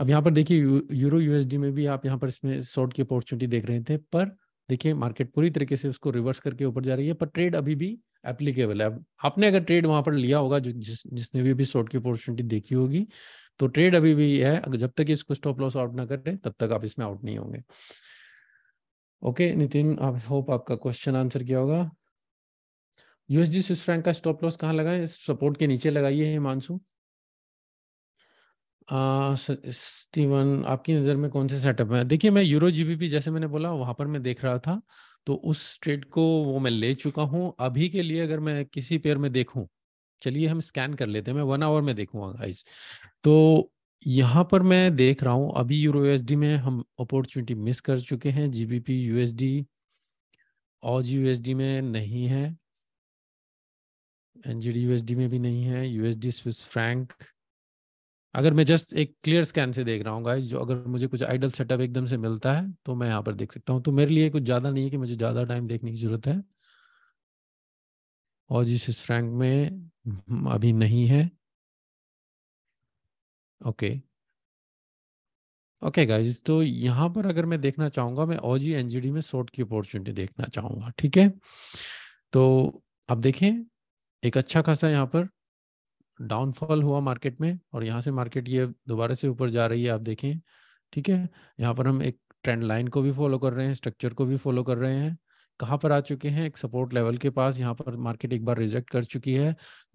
अब यहाँ पर देखिए यूरो यूएसडी में भी आप यहाँ पर इसमें शॉर्ट की अपॉर्चुनिटी देख रहे थे पर देखिए मार्केट पूरी तरीके से उसको रिवर्स करके ऊपर जा रही है पर ट्रेड अभी भी एप्लीकेबल है आपने अगर ट्रेड वहां पर लिया होगा जो जिस जिसने भी अभी शॉर्ट की अपॉर्चुनिटी देखी होगी तो ट्रेड अभी भी है अगर जब तक इसको स्टॉप लॉस आउट ना करें तब तक आप इसमें आउट नहीं होंगे ओके नितिन आई होप आपका क्वेश्चन आंसर किया होगा यूएसडी स्विस फ्रैंक का स्टॉप लॉस कहाँ लगाए सपोर्ट के नीचे लगाइए हिमांशु स्टीवन आपकी नज़र में कौन से सेटअप है देखिए मैं यूरो जीबीपी जैसे मैंने बोला वहां पर मैं देख रहा था तो उस ट्रेड को वो मैं ले चुका हूँ अभी के लिए अगर मैं किसी पेयर में देखूँ चलिए हम स्कैन कर लेते हैं मैं वन आवर में देखूंगा गाइस तो यहाँ पर मैं देख रहा हूँ अभी यूरो यूएसडी में हम अपॉर्चुनिटी मिस कर चुके हैं जीबीपी यूएसडी और यूएसडी में नहीं है एनजीडी यूएसडी में भी नहीं है यूएसडी स्विस फ्रैंक अगर मैं जस्ट एक क्लियर स्कैन से देख रहा हूँ गाइस जो अगर मुझे कुछ आइडल सेटअप एकदम से मिलता है तो मैं यहाँ पर देख सकता हूँ तो मेरे लिए कुछ ज़्यादा नहीं है कि मुझे ज़्यादा टाइम देखने की ज़रूरत है और जिस रैंक में हम्म, अभी नहीं है ओके ओके गाइज तो यहाँ पर अगर मैं देखना चाहूंगा मैं ओजी जी एनजीडी में शॉर्ट की अपॉर्चुनिटी देखना चाहूंगा ठीक है तो आप देखें एक अच्छा खासा यहाँ पर डाउनफॉल हुआ मार्केट में और यहाँ से मार्केट ये दोबारा से ऊपर जा रही है आप देखें ठीक है यहाँ पर हम एक ट्रेंड लाइन को भी फॉलो कर रहे हैं स्ट्रक्चर को भी फॉलो कर रहे हैं कहाँ पर आ चुके हैं एक सपोर्ट लेवल के पास यहाँ पर मार्केट एक बार रिजेक्ट कर चुकी है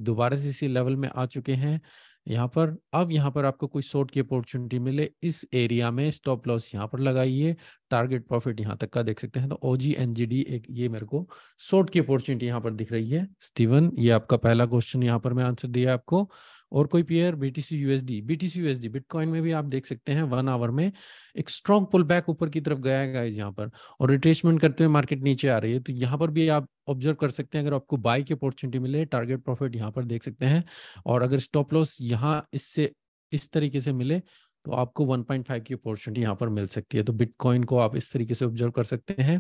दोबारा से इसी लेवल में आ चुके हैं यहाँ पर अब यहाँ पर आपको कोई शॉर्ट की अपॉर्चुनिटी मिले इस एरिया में स्टॉप लॉस यहाँ पर लगाइए टारगेट प्रॉफिट यहाँ तक का देख सकते हैं तो ओ जी एन जी डी एक ये मेरे को शॉर्ट की अपॉर्चुनिटी यहाँ पर दिख रही है स्टीवन ये आपका पहला क्वेश्चन यहाँ पर मैं आंसर दिया आपको और कोई pair BTC USD BTC USD bitcoin में भी आप देख सकते हैं वन आवर में एक स्ट्रॉन्ग पुल बैक ऊपर की तरफ गया है गाइज यहाँ पर और रिट्रेसमेंट करते हुए मार्केट नीचे आ रही है तो यहाँ पर भी आप ऑब्जर्व कर सकते हैं अगर आपको बाई की अपॉर्चुनिटी मिले टारगेट प्रॉफिट यहाँ पर देख सकते हैं और अगर स्टॉप लॉस यहाँ इससे इस तरीके से मिले तो आपको 1.5 की अपॉर्चुनिटी यहाँ पर मिल सकती है तो बिटकॉइन को आप इस तरीके से ऑब्जर्व कर सकते हैं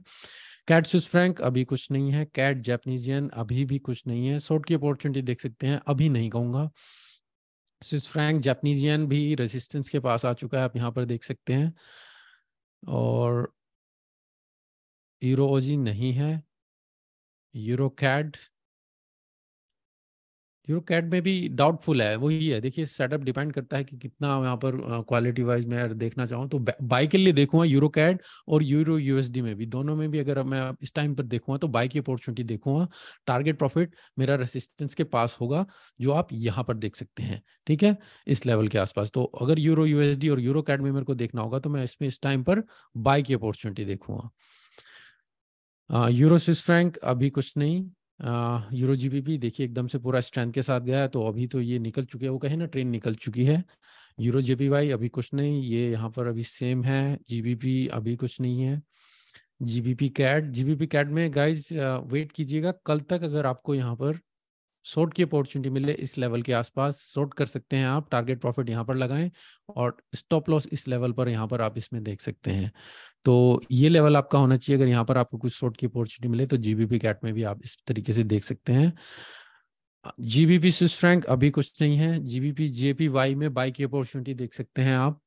कैट स्विस फ्रैंक अभी कुछ नहीं है कैट जैपनीजियन अभी भी कुछ नहीं है शॉर्ट की अपॉर्चुनिटी देख सकते हैं अभी नहीं कहूंगा स्विस फ्रैंक जैपनीजियन भी रेजिस्टेंस के पास आ चुका है आप यहाँ पर देख सकते हैं और यूरोजी नहीं है यूरो कैड यूरोकैट में भी डाउटफुल है वही है देखिए सेटअप डिपेंड करता है कि कितना यहाँ पर क्वालिटी वाइज मैं देखना चाहूँ तो बाई के लिए देखूंगा यूरोकैट और यूरो यूएसडी में भी दोनों में भी अगर मैं इस टाइम पर देखूंगा तो बाई की अपॉर्चुनिटी देखूंगा टारगेट प्रॉफिट मेरा रेसिस्टेंस के पास होगा जो आप यहाँ पर देख सकते हैं ठीक है इस लेवल के आसपास तो अगर यूरो यूएसडी और यूरो में मेरे को देखना होगा तो मैं इसमें इस टाइम पर बाई की अपॉर्चुनिटी देखूंगा यूरो स्विस फ्रैंक अभी कुछ नहीं यूरो जीबीपी देखिए एकदम से पूरा स्ट्रेंथ के साथ गया तो अभी तो ये निकल चुके हैं वो कहे ना ट्रेन निकल चुकी है यूरो जेपीवाई अभी कुछ नहीं ये यहाँ पर अभी सेम है जीबीपी अभी कुछ नहीं है जीबीपी बी जीबीपी कैड में गाइज वेट कीजिएगा कल तक अगर आपको यहाँ पर शॉर्ट की अपॉर्चुनिटी मिले इस लेवल के आसपास शॉर्ट कर सकते हैं आप टारगेट प्रॉफिट यहाँ पर लगाएं और स्टॉप लॉस इस लेवल पर यहाँ पर आप इसमें देख सकते हैं तो ये लेवल आपका होना चाहिए अगर यहाँ पर आपको कुछ शॉर्ट की अपॉर्चुनिटी मिले तो जीबीपी कैट में भी आप इस तरीके से देख सकते हैं जीबीपी स्विस फ्रैंक अभी कुछ नहीं है जीबीपी जेपी वाई में बाई की अपॉर्चुनिटी देख सकते हैं आप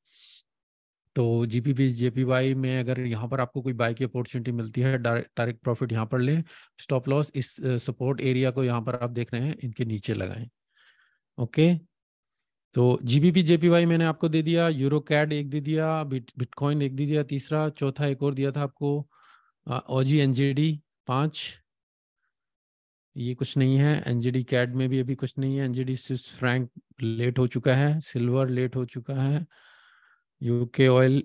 तो जीपीपी जेपीवाई में अगर यहाँ पर आपको कोई बाई की अपॉर्चुनिटी मिलती है डायरेक्ट प्रॉफिट यहाँ पर लें स्टॉप लॉस इस सपोर्ट एरिया को यहाँ पर आप देख रहे हैं इनके नीचे लगाएं ओके तो जीबीपी जेपीवाई मैंने आपको दे दिया यूरो कैड एक दे दिया बिट बिटकॉइन एक दे दिया तीसरा चौथा एक और दिया था आपको ओजी एनजेडी पांच ये कुछ नहीं है एनजेडी कैड में भी अभी कुछ नहीं है एनजेडी स्विस फ्रैंक लेट हो चुका है सिल्वर लेट हो चुका है यूके ऑयल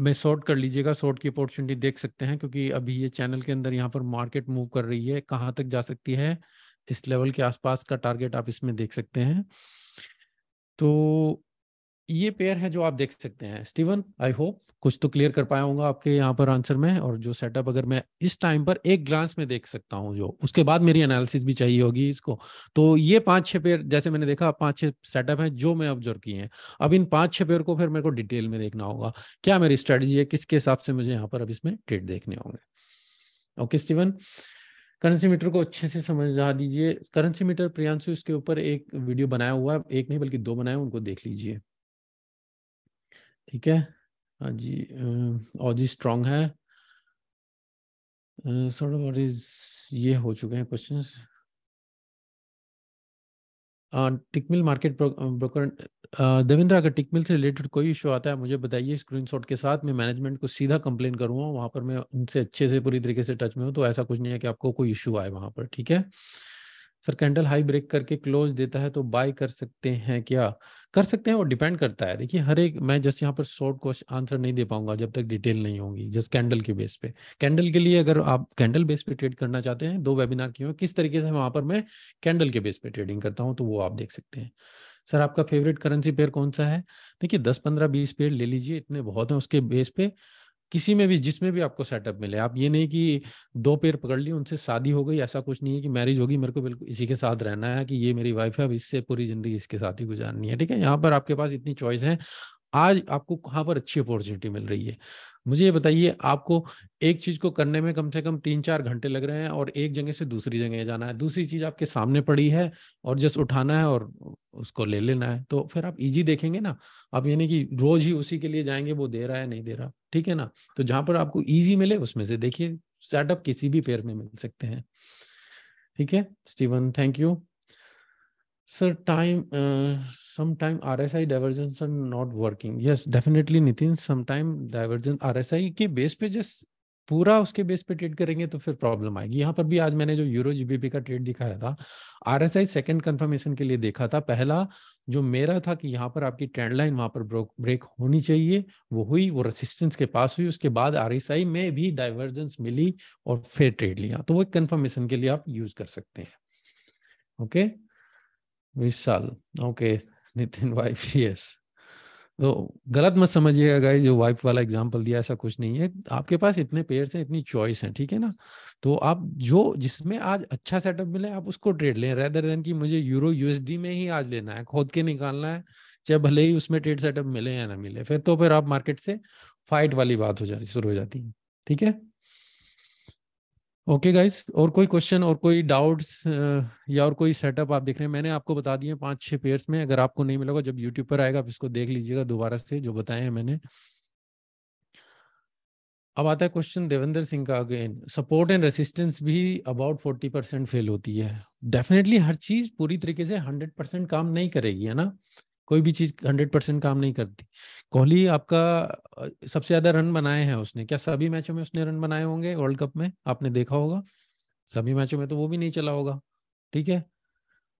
में शॉर्ट कर लीजिएगा शॉर्ट की अपॉर्चुनिटी देख सकते हैं क्योंकि अभी ये चैनल के अंदर यहाँ पर मार्केट मूव कर रही है कहाँ तक जा सकती है इस लेवल के आसपास का टारगेट आप इसमें देख सकते हैं तो ये पेयर है जो आप देख सकते हैं स्टीवन आई होप कुछ तो क्लियर कर पाया होगा आपके यहाँ पर आंसर में और जो सेटअप अगर मैं इस टाइम पर एक ग्लांस में देख सकता हूँ जो उसके बाद मेरी एनालिसिस भी चाहिए होगी इसको तो ये पांच छह पेयर जैसे मैंने देखा पांच छह सेटअप है जो मैं ऑब्जर्व किए हैं अब इन पांच छह पेयर को फिर मेरे को डिटेल में देखना होगा क्या मेरी स्ट्रेटेजी है किसके हिसाब से मुझे यहाँ पर अब इसमें ट्रेड देखने होंगे ओके स्टीवन करेंसी मीटर को अच्छे से समझा दीजिए करेंसी मीटर प्रियांशु इसके ऊपर एक वीडियो बनाया हुआ है एक नहीं बल्कि दो बनाए उनको देख लीजिए ठीक है हाँ जी और जी स्ट्रांग है सर व्हाट ये हो चुके हैं question Tickmill market broker Devendra अगर टिकमिल से रिलेटेड कोई इशू आता है मुझे बताइए स्क्रीनशॉट के साथ मैं मैनेजमेंट को सीधा कंप्लेन करूंगा वहाँ पर मैं उनसे अच्छे से पूरी तरीके से टच में हूँ तो ऐसा कुछ नहीं है कि आपको कोई इशू आए वहाँ पर ठीक है सर कैंडल हाई ब्रेक करके क्लोज देता है तो बाय कर सकते हैं क्या कर सकते हैं वो डिपेंड करता है देखिए हर एक मैं जस्ट यहाँ पर शॉर्ट क्वेश्चन आंसर नहीं दे पाऊंगा जब तक डिटेल नहीं होगी जस्ट कैंडल के बेस पे कैंडल के लिए अगर आप कैंडल बेस पे ट्रेड करना चाहते हैं दो वेबिनार किए किस तरीके से वहां पर मैं कैंडल के बेस पे ट्रेडिंग करता हूँ तो वो आप देख सकते हैं सर आपका फेवरेट करेंसी पेयर कौन सा है देखिए दस पंद्रह बीस पेयर ले लीजिए इतने बहुत हैं उसके बेस पे किसी में भी जिसमें भी आपको सेटअप मिले आप ये नहीं कि दो पैर पकड़ लिए उनसे शादी हो गई ऐसा कुछ नहीं है कि मैरिज होगी मेरे को बिल्कुल इसी के साथ रहना है कि ये मेरी वाइफ है अब इससे पूरी जिंदगी इसके साथ ही गुजारनी है ठीक है यहाँ पर आपके पास इतनी चॉइस है आज आपको कहाँ पर अच्छी अपॉर्चुनिटी मिल रही है मुझे ये बताइए आपको एक चीज को करने में कम से कम तीन चार घंटे लग रहे हैं और एक जगह से दूसरी जगह जाना है दूसरी चीज आपके सामने पड़ी है और जस्ट उठाना है और उसको ले लेना है तो फिर आप इजी देखेंगे ना आप यानी कि रोज ही उसी के लिए जाएंगे वो दे रहा है नहीं दे रहा ठीक है ना तो जहां पर आपको ईजी मिले उसमें से देखिए सेटअप किसी भी पेयर में मिल सकते हैं ठीक है Steven thank you Sir, time, uh, sometime RSI divergence are not working. Yes, definitely Nitin, sometime divergence RSI के बेस पे जस्ट पूरा उसके बेस पे ट्रेड करेंगे तो फिर प्रॉब्लम आएगी यहाँ पर भी आज मैंने जो यूरो जीबीपी का ट्रेड दिखाया था आरएसआई सेकंड कंफर्मेशन के लिए देखा था पहला जो मेरा था कि यहाँ पर आपकी ट्रेंड लाइन वहां पर ब्रेक होनी चाहिए वो हुई वो रेसिस्टेंस के पास हुई उसके बाद आरएसआई में भी डाइवर्जेंस मिली और फिर ट्रेड लिया तो वो कंफर्मेशन के लिए आप यूज कर सकते हैं okay okay? Vishal okay Nitin wife yes तो गलत मत समझिएगा गाइस जो वाइफ वाला एग्जांपल दिया ऐसा कुछ नहीं है आपके पास इतने पेयर्स हैं इतनी चॉइस है ठीक है ना तो आप जो जिसमें आज अच्छा सेटअप मिले आप उसको ट्रेड लें रेदर देन कि मुझे यूरो यूएसडी में ही आज लेना है खोद के निकालना है चाहे भले ही उसमें ट्रेड सेटअप मिले या ना मिले फिर तो फिर आप मार्केट से फाइट वाली बात हो जाती शुरू हो जाती है ठीक है ओके गाइस और कोई क्वेश्चन और कोई डाउट्स या और कोई सेटअप आप देख रहे हैं मैंने आपको बता दिए पांच छह पेयर्स में अगर आपको नहीं मिलेगा जब यूट्यूब पर आएगा आप इसको देख लीजिएगा दोबारा से जो बताए हैं मैंने अब आता है क्वेश्चन देवेंद्र सिंह का अगेन सपोर्ट एंड रेसिस्टेंस भी अबाउट फोर्टी परसेंट फेल होती है डेफिनेटली हर चीज पूरी तरीके से हंड्रेड परसेंट काम नहीं करेगी है ना कोई भी चीज हंड्रेड परसेंट काम नहीं करती कोहली आपका सबसे ज्यादा रन बनाए हैं उसने क्या सभी मैचों में उसने रन बनाए होंगे वर्ल्ड कप में आपने देखा होगा सभी मैचों में तो वो भी नहीं चला होगा ठीक है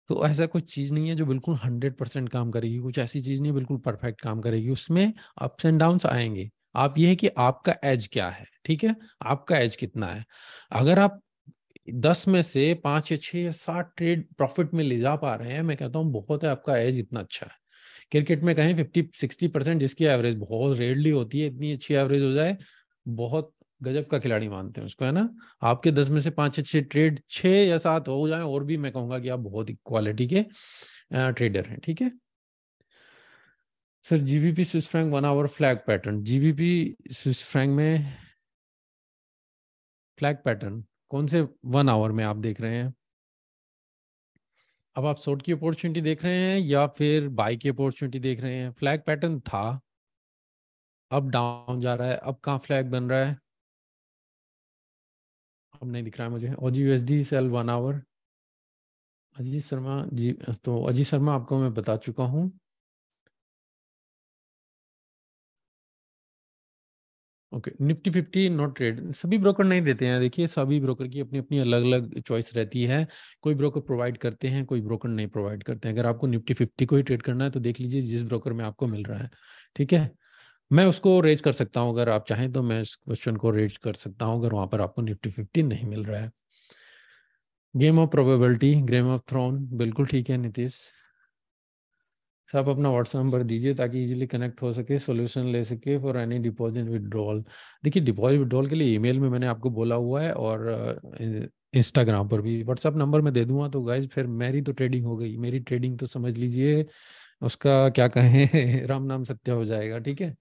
तो ऐसा कुछ चीज़ नहीं है जो बिल्कुल हंड्रेड परसेंट काम करेगी कुछ ऐसी चीज़ नहीं बिल्कुल परफेक्ट काम करेगी उसमें अप्स एंड डाउन आएंगे आप ये है कि आपका एज क्या है ठीक है आपका एज कितना है अगर आप दस में से पांच या छह या सात ट्रेड प्रॉफिट में ले जा पा रहे हैं मैं कहता हूँ बहुत है आपका एज इतना अच्छा है क्रिकेट में कहें फिफ्टी सिक्सटी परसेंट जिसकी एवरेज बहुत रेयरली होती है इतनी अच्छी एवरेज हो जाए बहुत गजब का खिलाड़ी मानते हैं उसको है ना आपके दस में से पांच अच्छे ट्रेड छह या सात हो जाए और भी मैं कहूंगा कि आप बहुत ही क्वालिटी के ट्रेडर हैं ठीक है sir GBP Swiss franc one hour flag pattern GBP Swiss franc में फ्लैग पैटर्न कौन से वन आवर में आप देख रहे हैं अब आप शॉर्ट की अपॉर्चुनिटी देख रहे हैं या फिर बाई की अपॉर्चुनिटी देख रहे हैं फ्लैग पैटर्न था अब डाउन जा रहा है अब कहाँ फ्लैग बन रहा है अब नहीं दिख रहा है मुझे Aussie USD sell one hour Ajit Sharma ji तो अजीत शर्मा आपको मैं बता चुका हूँ okay Nifty fifty not trade सभी ब्रोकर नहीं देते हैं देखिए सभी ब्रोकर की अपनी अपनी अलग अलग चॉइस रहती है कोई ब्रोकर प्रोवाइड करते हैं कोई ब्रोकर नहीं प्रोवाइड करते हैं अगर आपको निफ्टी फिफ्टी को ही ट्रेड करना है तो देख लीजिए जिस ब्रोकर में आपको मिल रहा है ठीक है मैं उसको रेज कर सकता हूँ अगर आप चाहें तो मैं इस क्वेश्चन को रेज कर सकता हूँ अगर वहां पर आपको निफ्टी फिफ्टी नहीं मिल रहा है game of probability game of throne बिल्कुल ठीक है नीतीश सर आप अपना व्हाट्सएप नंबर दीजिए ताकि इजीली कनेक्ट हो सके सोल्यूशन ले सके फॉर एनी डिपॉजिट विदड्रॉल देखिए डिपॉजिट विदड्रॉल के लिए ईमेल में मैंने आपको बोला हुआ है और इंस्टाग्राम पर भी व्हाट्सअप नंबर मैं दे दूंगा तो गाइज फिर मेरी तो ट्रेडिंग हो गई मेरी ट्रेडिंग तो समझ लीजिए उसका क्या कहें राम नाम सत्या हो जाएगा ठीक है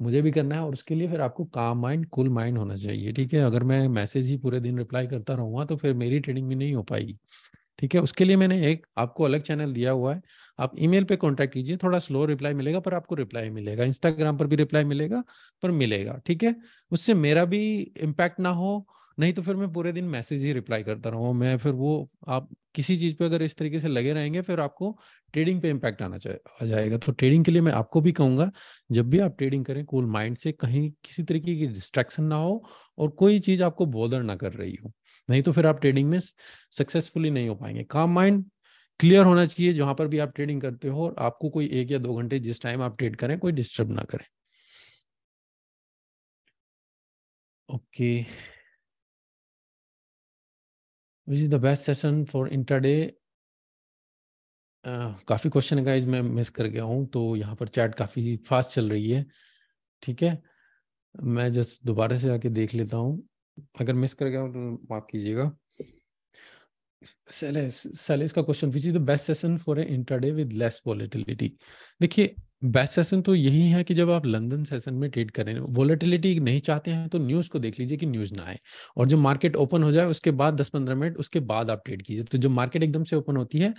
मुझे भी करना है और उसके लिए फिर आपको काम माइंड कूल माइंड होना चाहिए ठीक है अगर मैं मैसेज ही पूरे दिन रिप्लाई करता रहूँगा तो फिर मेरी ट्रेडिंग भी नहीं हो पाएगी ठीक है उसके लिए मैंने एक आपको अलग चैनल दिया हुआ है आप ईमेल पे कांटेक्ट कीजिए थोड़ा स्लो रिप्लाई मिलेगा पर आपको रिप्लाई मिलेगा इंस्टाग्राम पर भी रिप्लाई मिलेगा पर मिलेगा ठीक है उससे मेरा भी इम्पैक्ट ना हो नहीं तो फिर मैं पूरे दिन मैसेज ही रिप्लाई करता रहूँ मैं फिर वो आप किसी चीज़ पे अगर इस तरीके से लगे रहेंगे फिर आपको ट्रेडिंग पे इम्पैक्ट आना आ जाएगा तो ट्रेडिंग के लिए मैं आपको भी कहूँगा जब भी आप ट्रेडिंग करें कूल माइंड से कहीं किसी तरीके की डिस्ट्रैक्शन ना हो और कोई चीज़ आपको बोदर ना कर रही हो नहीं तो फिर आप ट्रेडिंग में सक्सेसफुली नहीं हो पाएंगे काम माइंड क्लियर होना चाहिए जहां पर भी आप ट्रेडिंग करते हो और आपको कोई एक या दो घंटे जिस टाइम आप ट्रेड करें कोई डिस्टर्ब ना करें okay which is the best session for intraday काफ़ी क्वेश्चन है गाइज मैं मिस कर गया हूं तो यहाँ पर चैट काफ़ी फास्ट चल रही है ठीक है मैं जस्ट दोबारा से आके देख लेता हूँ अगर मिस कर गया तो माफ कीजिएगा सेलेस सेलेस का question which is the best session for a intraday with less volatility देखिए बेस्ट सेशन तो यही है कि जब आप लंदन सेशन में ट्रेड करें वॉलेटिलिटी नहीं चाहते हैं तो न्यूज को देख लीजिए कि न्यूज ना आए और जब मार्केट ओपन हो जाए उसके बाद 10-15 मिनट उसके बाद आप ट्रेड कीजिए तो जब मार्केट एकदम से ओपन होती है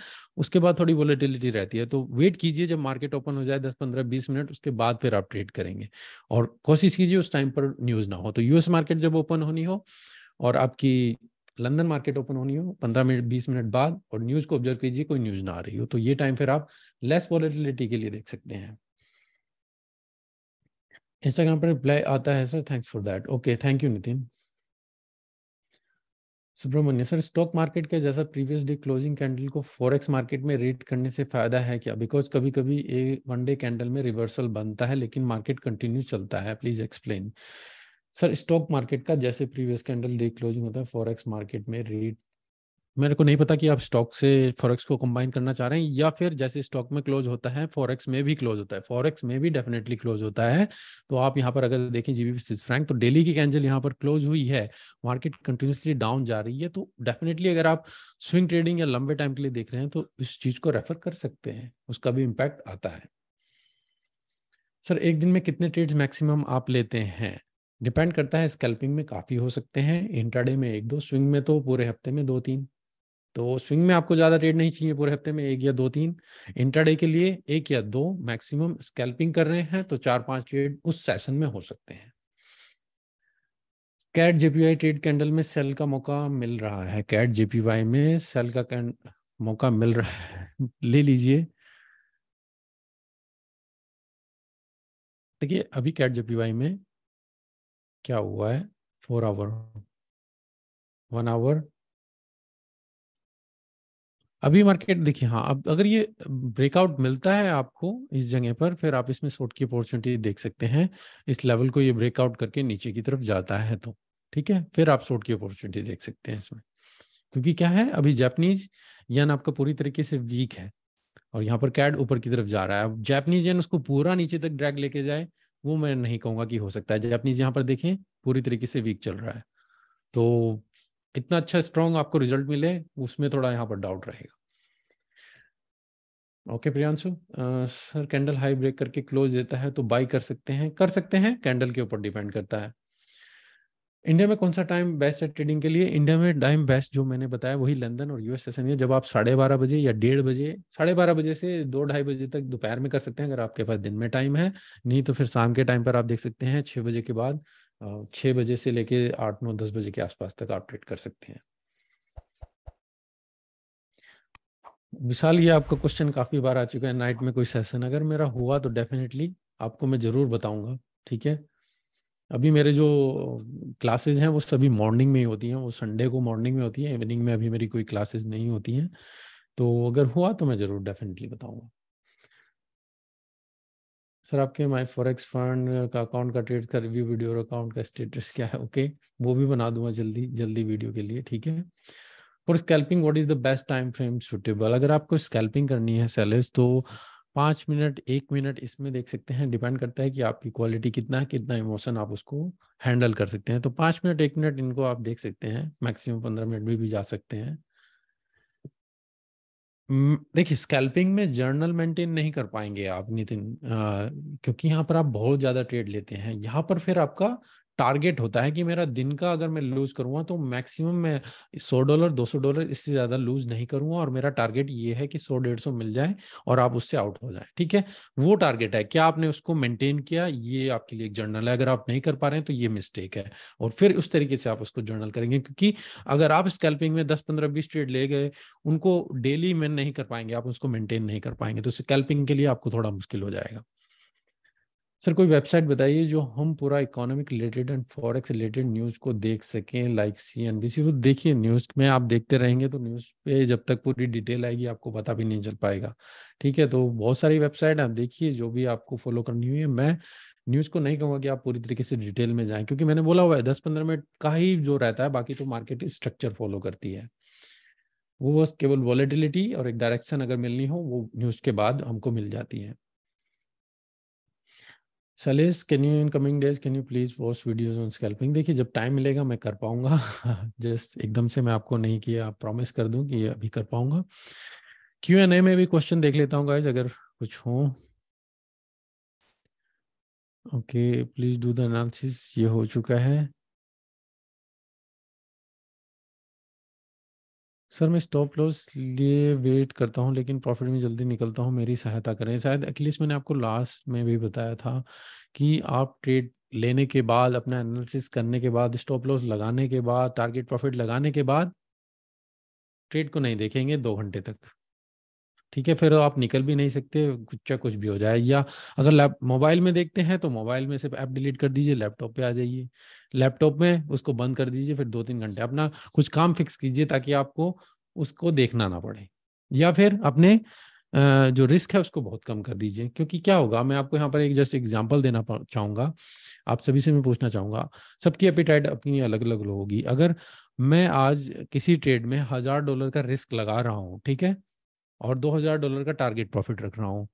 उसके बाद थोड़ी वॉलेटिलिटी रहती है तो वेट कीजिए जब मार्केट ओपन हो जाए दस पंद्रह बीस मिनट उसके बाद फिर आप ट्रेड करेंगे और कोशिश कीजिए उस टाइम पर न्यूज ना हो तो यूएस मार्केट जब ओपन होनी हो और आपकी लंदन मार्केट ओपन होनी हो पंद्रह मिनट बीस मिनट बाद और न्यूज को ऑब्जर्व कीजिए कोई न्यूज ना आ रही हो तो ये टाइम फिर आप लेस वॉलिटिलिटी के लिए देख सकते हैं इंस्टाग्राम पर रिप्लाई आता है sir thanks for that okay thank you Nitin Subramanya sir stock market के जैसा प्रीवियस डे क्लोजिंग कैंडल को फॉरेक्स मार्केट में रेट करने से फायदा है क्या बिकॉज कभी कभी ए वन डे कैंडल में रिवर्सल बनता है लेकिन मार्केट कंटिन्यू चलता है please explain sir stock market का जैसे प्रीवियस कैंडल डे क्लोजिंग होता है फॉरेक्स मार्केट में रेट मेरे को नहीं पता कि आप स्टॉक से फॉरेक्स को कंबाइन करना चाह रहे हैं या फिर जैसे स्टॉक में क्लोज होता है फॉरेक्स में भी क्लोज होता है फॉरेक्स में भी डेफिनेटली क्लोज होता है तो आप यहाँ पर अगर देखें जीबीपी स्विस फ्रैंक तो डेली की कैंडल यहाँ पर क्लोज हुई है मार्केट कंटिन्यूसली डाउन जा रही है तो डेफिनेटली अगर आप स्विंग ट्रेडिंग या लंबे टाइम के लिए देख रहे हैं तो इस चीज को रेफर कर सकते हैं उसका भी इम्पैक्ट आता है सर एक दिन में कितने ट्रेड्स मैक्सिमम आप लेते हैं डिपेंड करता है स्कैल्पिंग में काफ़ी हो सकते हैं इंट्राडे में एक दो स्विंग में तो पूरे हफ्ते में दो तीन तो स्विंग में आपको ज़्यादा ट्रेड नहीं चाहिए पूरे हफ्ते में एक या दो तीन इंट्राडे के लिए एक या दो मैक्सिमम स्कैल्पिंग कर रहे हैं तो चार पांच ट्रेड उस सेशन में हो सकते हैं कैट जेपीवाई ट्रेड कैंडल में सेल का मौका मिल रहा है कैट जेपीवाई में सेल का मौका मिल रहा है ले लीजिए देखिए अभी कैट जेपीवाई में क्या हुआ है फोर आवर वन आवर अभी मार्केट देखिए हाँ अब अगर ये ब्रेकआउट मिलता है आपको इस जगह पर फिर आप इसमें शॉर्ट की अपॉर्चुनिटी देख सकते हैं इस लेवल को ये ब्रेकआउट करके नीचे की तरफ जाता है तो ठीक है फिर आप शॉर्ट की अपॉर्चुनिटी देख सकते हैं इसमें क्योंकि क्या है अभी जैपनीज यन आपका पूरी तरीके से वीक है और यहाँ पर कैड ऊपर की तरफ जा रहा है अब यन उसको पूरा नीचे तक ड्रैग लेके जाए वो मैं नहीं कहूँगा कि हो सकता है जापानीज यहाँ पर देखें पूरी तरीके से वीक चल रहा है तो इतना अच्छा स्ट्रॉन्ग आपको रिजल्ट मिले उसमें थोड़ा यहाँ पर डाउट रहेगा okay Priyanshu sir candle high break करके क्लोज देता है तो बाई कर सकते हैं कर सकते हैं कैंडल के ऊपर डिपेंड करता है इंडिया में कौन सा टाइम बेस्ट है ट्रेडिंग के लिए इंडिया में टाइम बेस्ट जो मैंने बताया वही लंदन और यूएस सेशन है जब आप साढ़े बारह बजे या डेढ़ बजे साढ़े बारह बजे से दो ढाई बजे तक दोपहर में कर सकते हैं अगर आपके पास दिन में टाइम है नहीं तो फिर शाम के टाइम पर आप देख सकते हैं छह बजे के बाद छह बजे से लेके आठ नौ दस बजे के आसपास तक आप ट्रेड कर सकते हैं विशाल ये आपका क्वेश्चन काफी बार आ चुका है नाइट में कोई सेशन अगर मेरा हुआ तो डेफिनेटली आपको मैं जरूर बताऊंगा ठीक है अभी मेरे जो क्लासेज हैं वो सभी मॉर्निंग में ही होती हैं वो संडे को मॉर्निंग में होती है इवनिंग में अभी मेरी कोई क्लासेज नहीं होती हैं तो अगर हुआ तो मैं ज़रूर डेफिनेटली बताऊंगा सर आपके माय फॉरेक्स फंड का अकाउंट का ट्रेड का रिव्यू वीडियो और अकाउंट का स्टेटस क्या है ओके वो भी बना दूंगा जल्दी जल्दी वीडियो के लिए ठीक है for scalping what is the best time frame suitable अगर आपको स्कैल्पिंग करनी है सेलर्स तो पाँच मिनट एक मिनट इसमें देख सकते हैं डिपेंड करता है कि आपकी क्वालिटी कितना है कितना इमोशन आप उसको हैंडल कर सकते हैं तो पाँच मिनट एक मिनट इनको आप देख सकते हैं मैक्सिमम पंद्रह मिनट भी, भी जा सकते हैं देखिए स्कैल्पिंग में जर्नल मेंटेन नहीं कर पाएंगे आप नितिन क्योंकि यहाँ पर आप बहुत ज़्यादा ट्रेड लेते हैं यहाँ पर फिर आपका टारगेट होता है कि मेरा दिन का अगर मैं लूज करूंगा तो मैक्सिमम मैं सौ डॉलर दो सौ डॉलर इससे ज्यादा लूज नहीं करूंगा और मेरा टारगेट ये है कि सौ डेढ़ सौ मिल जाए और आप उससे आउट हो जाए ठीक है वो टारगेट है क्या आपने उसको मेंटेन किया ये आपके लिए एक जर्नल है अगर आप नहीं कर पा रहे हैं तो ये मिस्टेक है और फिर उस तरीके से आप उसको जर्नल करेंगे क्योंकि अगर आप स्कैल्पिंग में दस पंद्रह बीस ट्रेड ले गए उनको डेली में नहीं कर पाएंगे आप उसको मेंटेन नहीं कर पाएंगे तो स्कैल्पिंग के लिए आपको थोड़ा मुश्किल हो जाएगा सर कोई वेबसाइट बताइए जो हम पूरा economic related and forex related news को देख सकें like C N B C वो देखिए न्यूज में आप देखते रहेंगे तो न्यूज पे जब तक पूरी डिटेल आएगी आपको पता भी नहीं चल पाएगा ठीक है तो बहुत सारी वेबसाइट आप देखिए जो भी आपको फॉलो करनी हुई है मैं न्यूज को नहीं कहूँगा कि आप पूरी तरीके से डिटेल में जाएं क्योंकि मैंने बोला हुआ है दस पंद्रह मिनट का ही जो रहता है बाकी तो मार्केट स्ट्रक्चर फॉलो करती है वो बस केवल वॉलेटिलिटी और एक डायरेक्शन अगर मिलनी हो वो न्यूज के बाद हमको मिल जाती है सलेस can you in coming days can you please watch videos on scalping देखिए जब टाइम मिलेगा मैं कर पाऊंगा जस्ट एकदम से मैं आपको नहीं किया आप प्रॉमिस कर दूं कि अभी कर पाऊंगा क्यू एन ए में भी क्वेश्चन देख लेता हूँ गाइज अगर कुछ हो okay please do the analysis ये हो चुका है सर मैं स्टॉप लॉस लिए वेट करता हूँ लेकिन प्रॉफिट में जल्दी निकलता हूँ मेरी सहायता करें शायद एटलीस्ट मैंने आपको लास्ट में भी बताया था कि आप ट्रेड लेने के बाद अपना एनालिसिस करने के बाद स्टॉप लॉस लगाने के बाद टारगेट प्रॉफिट लगाने के बाद ट्रेड को नहीं देखेंगे दो घंटे तक ठीक है फिर आप निकल भी नहीं सकते कुछ चाहे कुछ भी हो जाए या अगर लैप मोबाइल में देखते हैं तो मोबाइल में सिर्फ ऐप डिलीट कर दीजिए लैपटॉप पे आ जाइए लैपटॉप में उसको बंद कर दीजिए फिर दो तीन घंटे अपना कुछ काम फिक्स कीजिए ताकि आपको उसको देखना ना पड़े या फिर अपने जो रिस्क है उसको बहुत कम कर दीजिए क्योंकि क्या होगा मैं आपको यहाँ पर एक जस्ट एग्जाम्पल देना चाहूंगा आप सभी से मैं पूछना चाहूंगा सबकी एपिटाइट अपनी अलग अलग होगी अगर मैं आज किसी ट्रेड में हजार डॉलर का रिस्क लगा रहा हूँ ठीक है और 2000 डॉलर का टारगेट प्रॉफिट रख रहा हूँ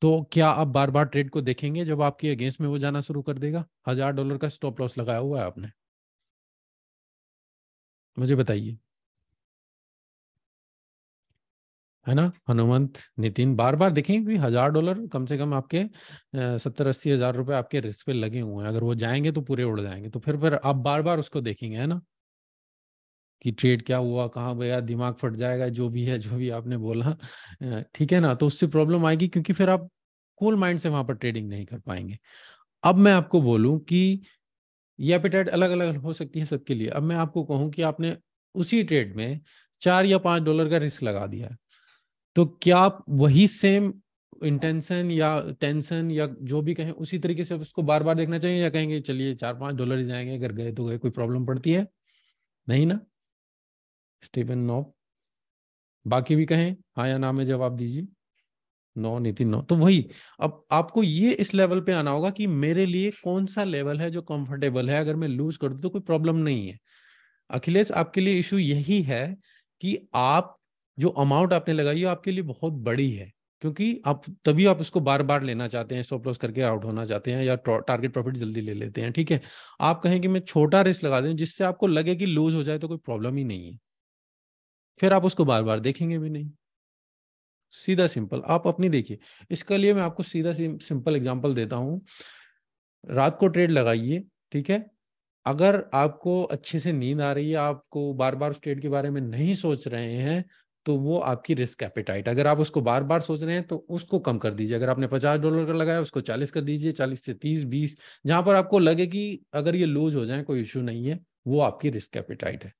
तो क्या आप बार बार ट्रेड को देखेंगे जब आपके अगेंस्ट में वो जाना शुरू कर देगा हजार डॉलर का स्टॉप लॉस लगाया हुआ है आपने मुझे बताइए है ना हनुमंत नितिन बार बार देखेंगे हजार डॉलर कम से कम आपके सत्तर अस्सी हजार रुपए आपके रिस्क पे लगे हुए हैं अगर वो जाएंगे तो पूरे उड़ जाएंगे तो फिर फिर आप बार बार उसको देखेंगे है ना कि ट्रेड क्या हुआ कहाँ गया दिमाग फट जाएगा जो भी है जो भी आपने बोला ठीक है ना तो उससे प्रॉब्लम आएगी क्योंकि फिर आप कूल माइंड से वहां पर ट्रेडिंग नहीं कर पाएंगे अब मैं आपको बोलूं कि ये एपिटाइट अलग अलग हो सकती है सबके लिए अब मैं आपको कहूं कि आपने उसी ट्रेड में चार या पांच डॉलर का रिस्क लगा दिया तो क्या आप वही सेम इंटेंशन या टेंशन या जो भी कहें उसी तरीके से उसको बार बार देखना चाहिए या कहेंगे चलिए चार पांच डॉलर ही जाएंगे अगर गए तो गए कोई प्रॉब्लम पड़ती है नहीं ना स्टीफन नॉब बाकी भी कहें हाँ या ना में जवाब दीजिए नो नितिन नो तो वही अब आपको ये इस लेवल पे आना होगा कि मेरे लिए कौन सा लेवल है जो कंफर्टेबल है अगर मैं लूज कर दू तो कोई प्रॉब्लम नहीं है अखिलेश आपके लिए इशू यही है कि आप जो अमाउंट आपने लगाई है आपके लिए बहुत बड़ी है क्योंकि आप तभी आप उसको बार बार लेना चाहते हैं स्टॉप लॉस करके आउट होना चाहते हैं या टारगेट प्रॉफिट जल्दी ले लेते हैं ठीक है आप कहें कि मैं छोटा रिस्क लगा दें जिससे आपको लगे कि लूज हो जाए तो कोई प्रॉब्लम ही नहीं है फिर आप उसको बार बार देखेंगे भी नहीं सीधा सिंपल आप अपनी देखिए इसके लिए मैं आपको सीधा सिंपल एग्जाम्पल देता हूं रात को ट्रेड लगाइए ठीक है अगर आपको अच्छे से नींद आ रही है आपको बार बार उस ट्रेड के बारे में नहीं सोच रहे हैं तो वो आपकी रिस्क एपेटाइट अगर आप उसको बार बार सोच रहे हैं तो उसको कम कर दीजिए अगर आपने पचास डॉलर का लगाया उसको चालीस कर दीजिए चालीस से तीस बीस जहां पर आपको लगे कि अगर ये लूज हो जाए कोई इशू नहीं है वो आपकी रिस्क एपेटाइट है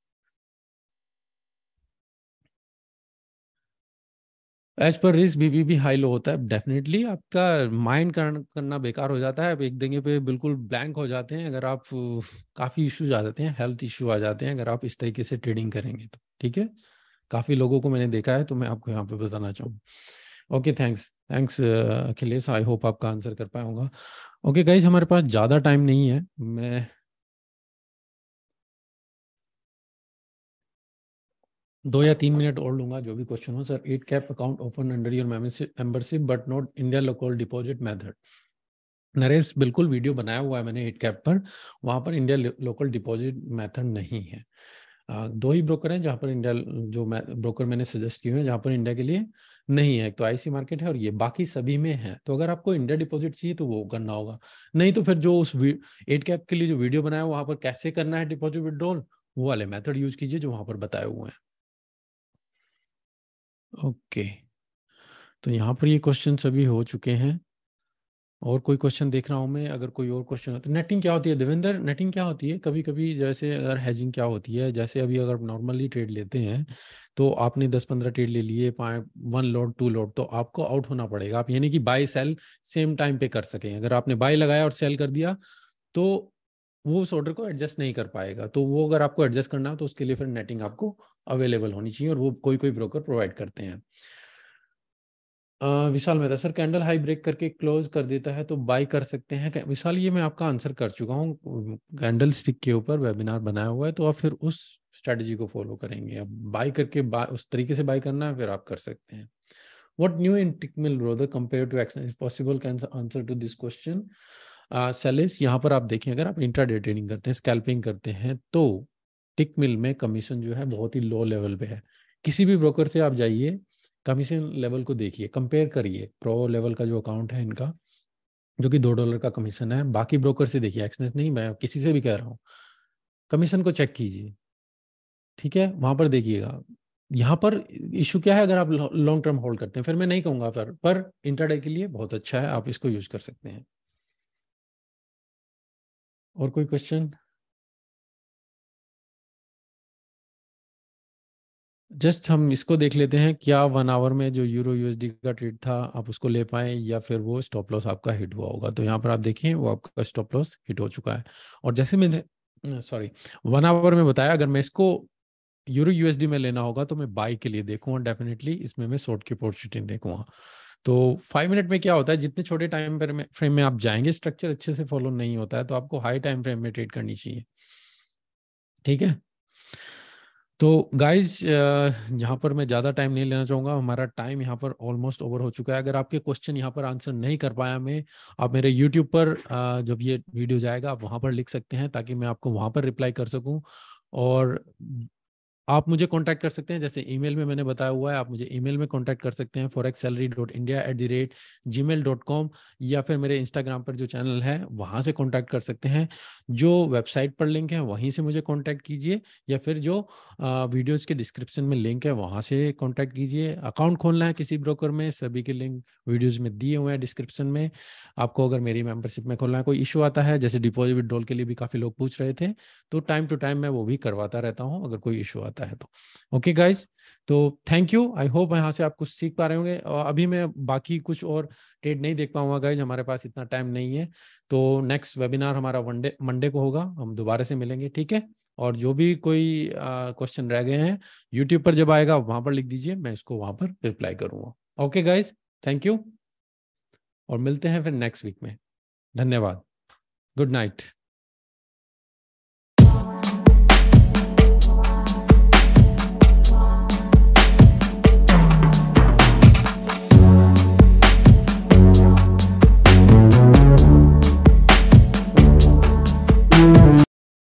एज पर रिस्क बीबी भी हाई लो होता है डेफिनेटली आपका माइंड करना बेकार हो जाता है आप एक जगह पे बिल्कुल ब्लैंक हो जाते हैं अगर आप काफ़ी इश्यूज आ जाते हैं हेल्थ इश्यू आ जाते हैं अगर आप इस तरीके से ट्रेडिंग करेंगे तो ठीक है काफ़ी लोगों को मैंने देखा है तो मैं आपको यहाँ पे बताना चाहूँगा okay thanks thanks Akhilesh I hope आपका आंसर कर पाऊंगा ओके गाइज हमारे पास ज़्यादा टाइम नहीं है मैं दो या तीन मिनट और लूंगा जो भी क्वेश्चन हो sir at cap account open under your membership but not India local deposit method Naresh बिल्कुल वीडियो बनाया हुआ है मैंने एट कैप पर वहां पर इंडिया लोकल डिपॉजिट मेथड नहीं है दो ही ब्रोकर हैं जहां पर इंडिया जो ब्रोकर मैंने सजेस्ट किए हैं जहां पर इंडिया के लिए नहीं है एक तो आईसी मार्केट है और ये बाकी सभी में है तो अगर आपको इंडिया डिपॉजिट चाहिए तो वो करना होगा नहीं तो फिर जो उस एट कैप के लिए जो वीडियो बनाया वहां पर कैसे करना है डिपॉजिट विड्रॉल वो वाले मेथड यूज कीजिए जो वहां पर बताए हुए हैं ओके तो यहाँ पर ये क्वेश्चन सभी हो चुके हैं और कोई क्वेश्चन देख रहा हूँ मैं अगर कोई और क्वेश्चन हो तो नेटिंग क्या होती है देवेंद्र नेटिंग क्या होती है कभी कभी जैसे अगर हैजिंग क्या होती है जैसे अभी अगर नॉर्मली ट्रेड लेते हैं तो आपने दस पंद्रह ट्रेड ले लिए वन लोड टू लोड तो आपको आउट होना पड़ेगा आप यानी कि बाय सेल सेम टाइम पे कर सकें अगर आपने बाय लगाया और सेल कर दिया तो वो उस ऑर्डर को एडजस्ट नहीं कर पाएगा तो वो अगर आपको एडजस्ट करना हो तो उसके लिए फिर नेटिंग आपको अवेलेबल होनी चाहिए और वो कोई कोई ब्रोकर प्रोवाइड करते हैं Vishal Mehta sir candle high break करके क्लोज कर देता है तो बाय कर सकते हैं विशाल ये मैं आपका आंसर कर चुका हूँ कैंडल स्टिक के ऊपर वेबिनार बनाया हुआ है तो आप फिर उस स्ट्रेटजी को फॉलो करेंगे अब बाय करके बाय उस तरीके से बाय करना है फिर आप कर सकते हैं what new in Tickmill mill brother compared to possible is answer to this question सेलेस यहाँ पर आप देखें अगर आप इंट्राडे ट्रेडिंग करते हैं स्कैल्पिंग करते हैं तो टिक मिल में कमीशन जो है बहुत ही लो लेवल पे है किसी भी ब्रोकर से आप जाइए कमीशन लेवल को देखिए कंपेयर करिए प्रो लेवल का जो अकाउंट है इनका जो कि दो डॉलर का कमीशन है बाकी ब्रोकर से देखिए एक्सनेस नहीं मैं किसी से भी कह रहा हूँ कमीशन को चेक कीजिए ठीक है वहां पर देखिएगा यहाँ पर इशू क्या है अगर आप लॉन्ग टर्म होल्ड करते हैं फिर मैं नहीं कहूंगा पर पर इंटरडे के लिए बहुत अच्छा है आप इसको यूज कर सकते हैं और कोई क्वेश्चन जस्ट हम इसको देख लेते हैं क्या वन आवर में जो यूरो यूएसडी का ट्रेड था आप उसको ले पाए या फिर वो स्टॉप लॉस आपका हिट हुआ होगा तो यहाँ पर आप देखें वो आपका स्टॉप लॉस हिट हो चुका है और जैसे मैंने सॉरी वन आवर में बताया अगर मैं इसको यूरो यूएसडी में लेना होगा तो मैं बाई के लिए देखूंगा डेफिनेटली इसमें मैं शॉर्ट की अपॉर्चुनिटी देखूंगा तो फाइव मिनट में क्या होता है जितने छोटे टाइम फ्रेम में आप जाएंगे स्ट्रक्चर अच्छे से फॉलो नहीं होता है तो आपको हाई टाइम फ्रेम में ट्रेड करनी चाहिए ठीक है तो गाइज यहाँ पर मैं ज़्यादा टाइम नहीं लेना चाहूंगा हमारा टाइम यहाँ पर ऑलमोस्ट ओवर हो चुका है अगर आपके क्वेश्चन यहाँ पर आंसर नहीं कर पाया मैं आप मेरे यूट्यूब पर जब ये वीडियो जाएगा आप वहां पर लिख सकते हैं ताकि मैं आपको वहां पर रिप्लाई कर सकूं और आप मुझे कांटेक्ट कर सकते हैं जैसे ईमेल में मैंने बताया हुआ है आप मुझे ईमेल में कांटेक्ट कर सकते हैं forex salary dot India at the rate gmail dot com या फिर मेरे इंस्टाग्राम पर जो चैनल है वहाँ से कांटेक्ट कर सकते हैं जो वेबसाइट पर लिंक है वहीं से मुझे कांटेक्ट कीजिए या फिर जो वीडियोज़ के डिस्क्रिप्शन में लिंक है वहाँ से कॉन्टैक्ट कीजिए अकाउंट खोलना है किसी ब्रोकर में सभी के लिंक वीडियोज़ में दिए हुए हैं डिस्क्रिप्शन में आपको अगर मेरी मेम्बरशिप में खोलना है कोई इशू आता है जैसे डिपॉजिट विड्रॉल के लिए भी काफ़ी लोग पूछ रहे थे तो टाइम टू टाइम मैं वो भी करवाता रहता हूँ अगर कोई इशू आता आता है तो ओके गाइस तो थैंक यू आई होप यहाँ से आप कुछ सीख पा रहे होंगे और अभी मैं बाकी कुछ और ट्रेड नहीं देख पाऊंगा गाइज हमारे पास इतना टाइम नहीं है तो नेक्स्ट वेबिनार हमारा वनडे मंडे को होगा हम दोबारा से मिलेंगे ठीक है और जो भी कोई क्वेश्चन रह गए हैं यूट्यूब पर जब आएगा वहां पर लिख दीजिए मैं इसको वहां पर रिप्लाई करूंगा ओके गाइज थैंक यू और मिलते हैं फिर नेक्स्ट वीक में धन्यवाद गुड नाइट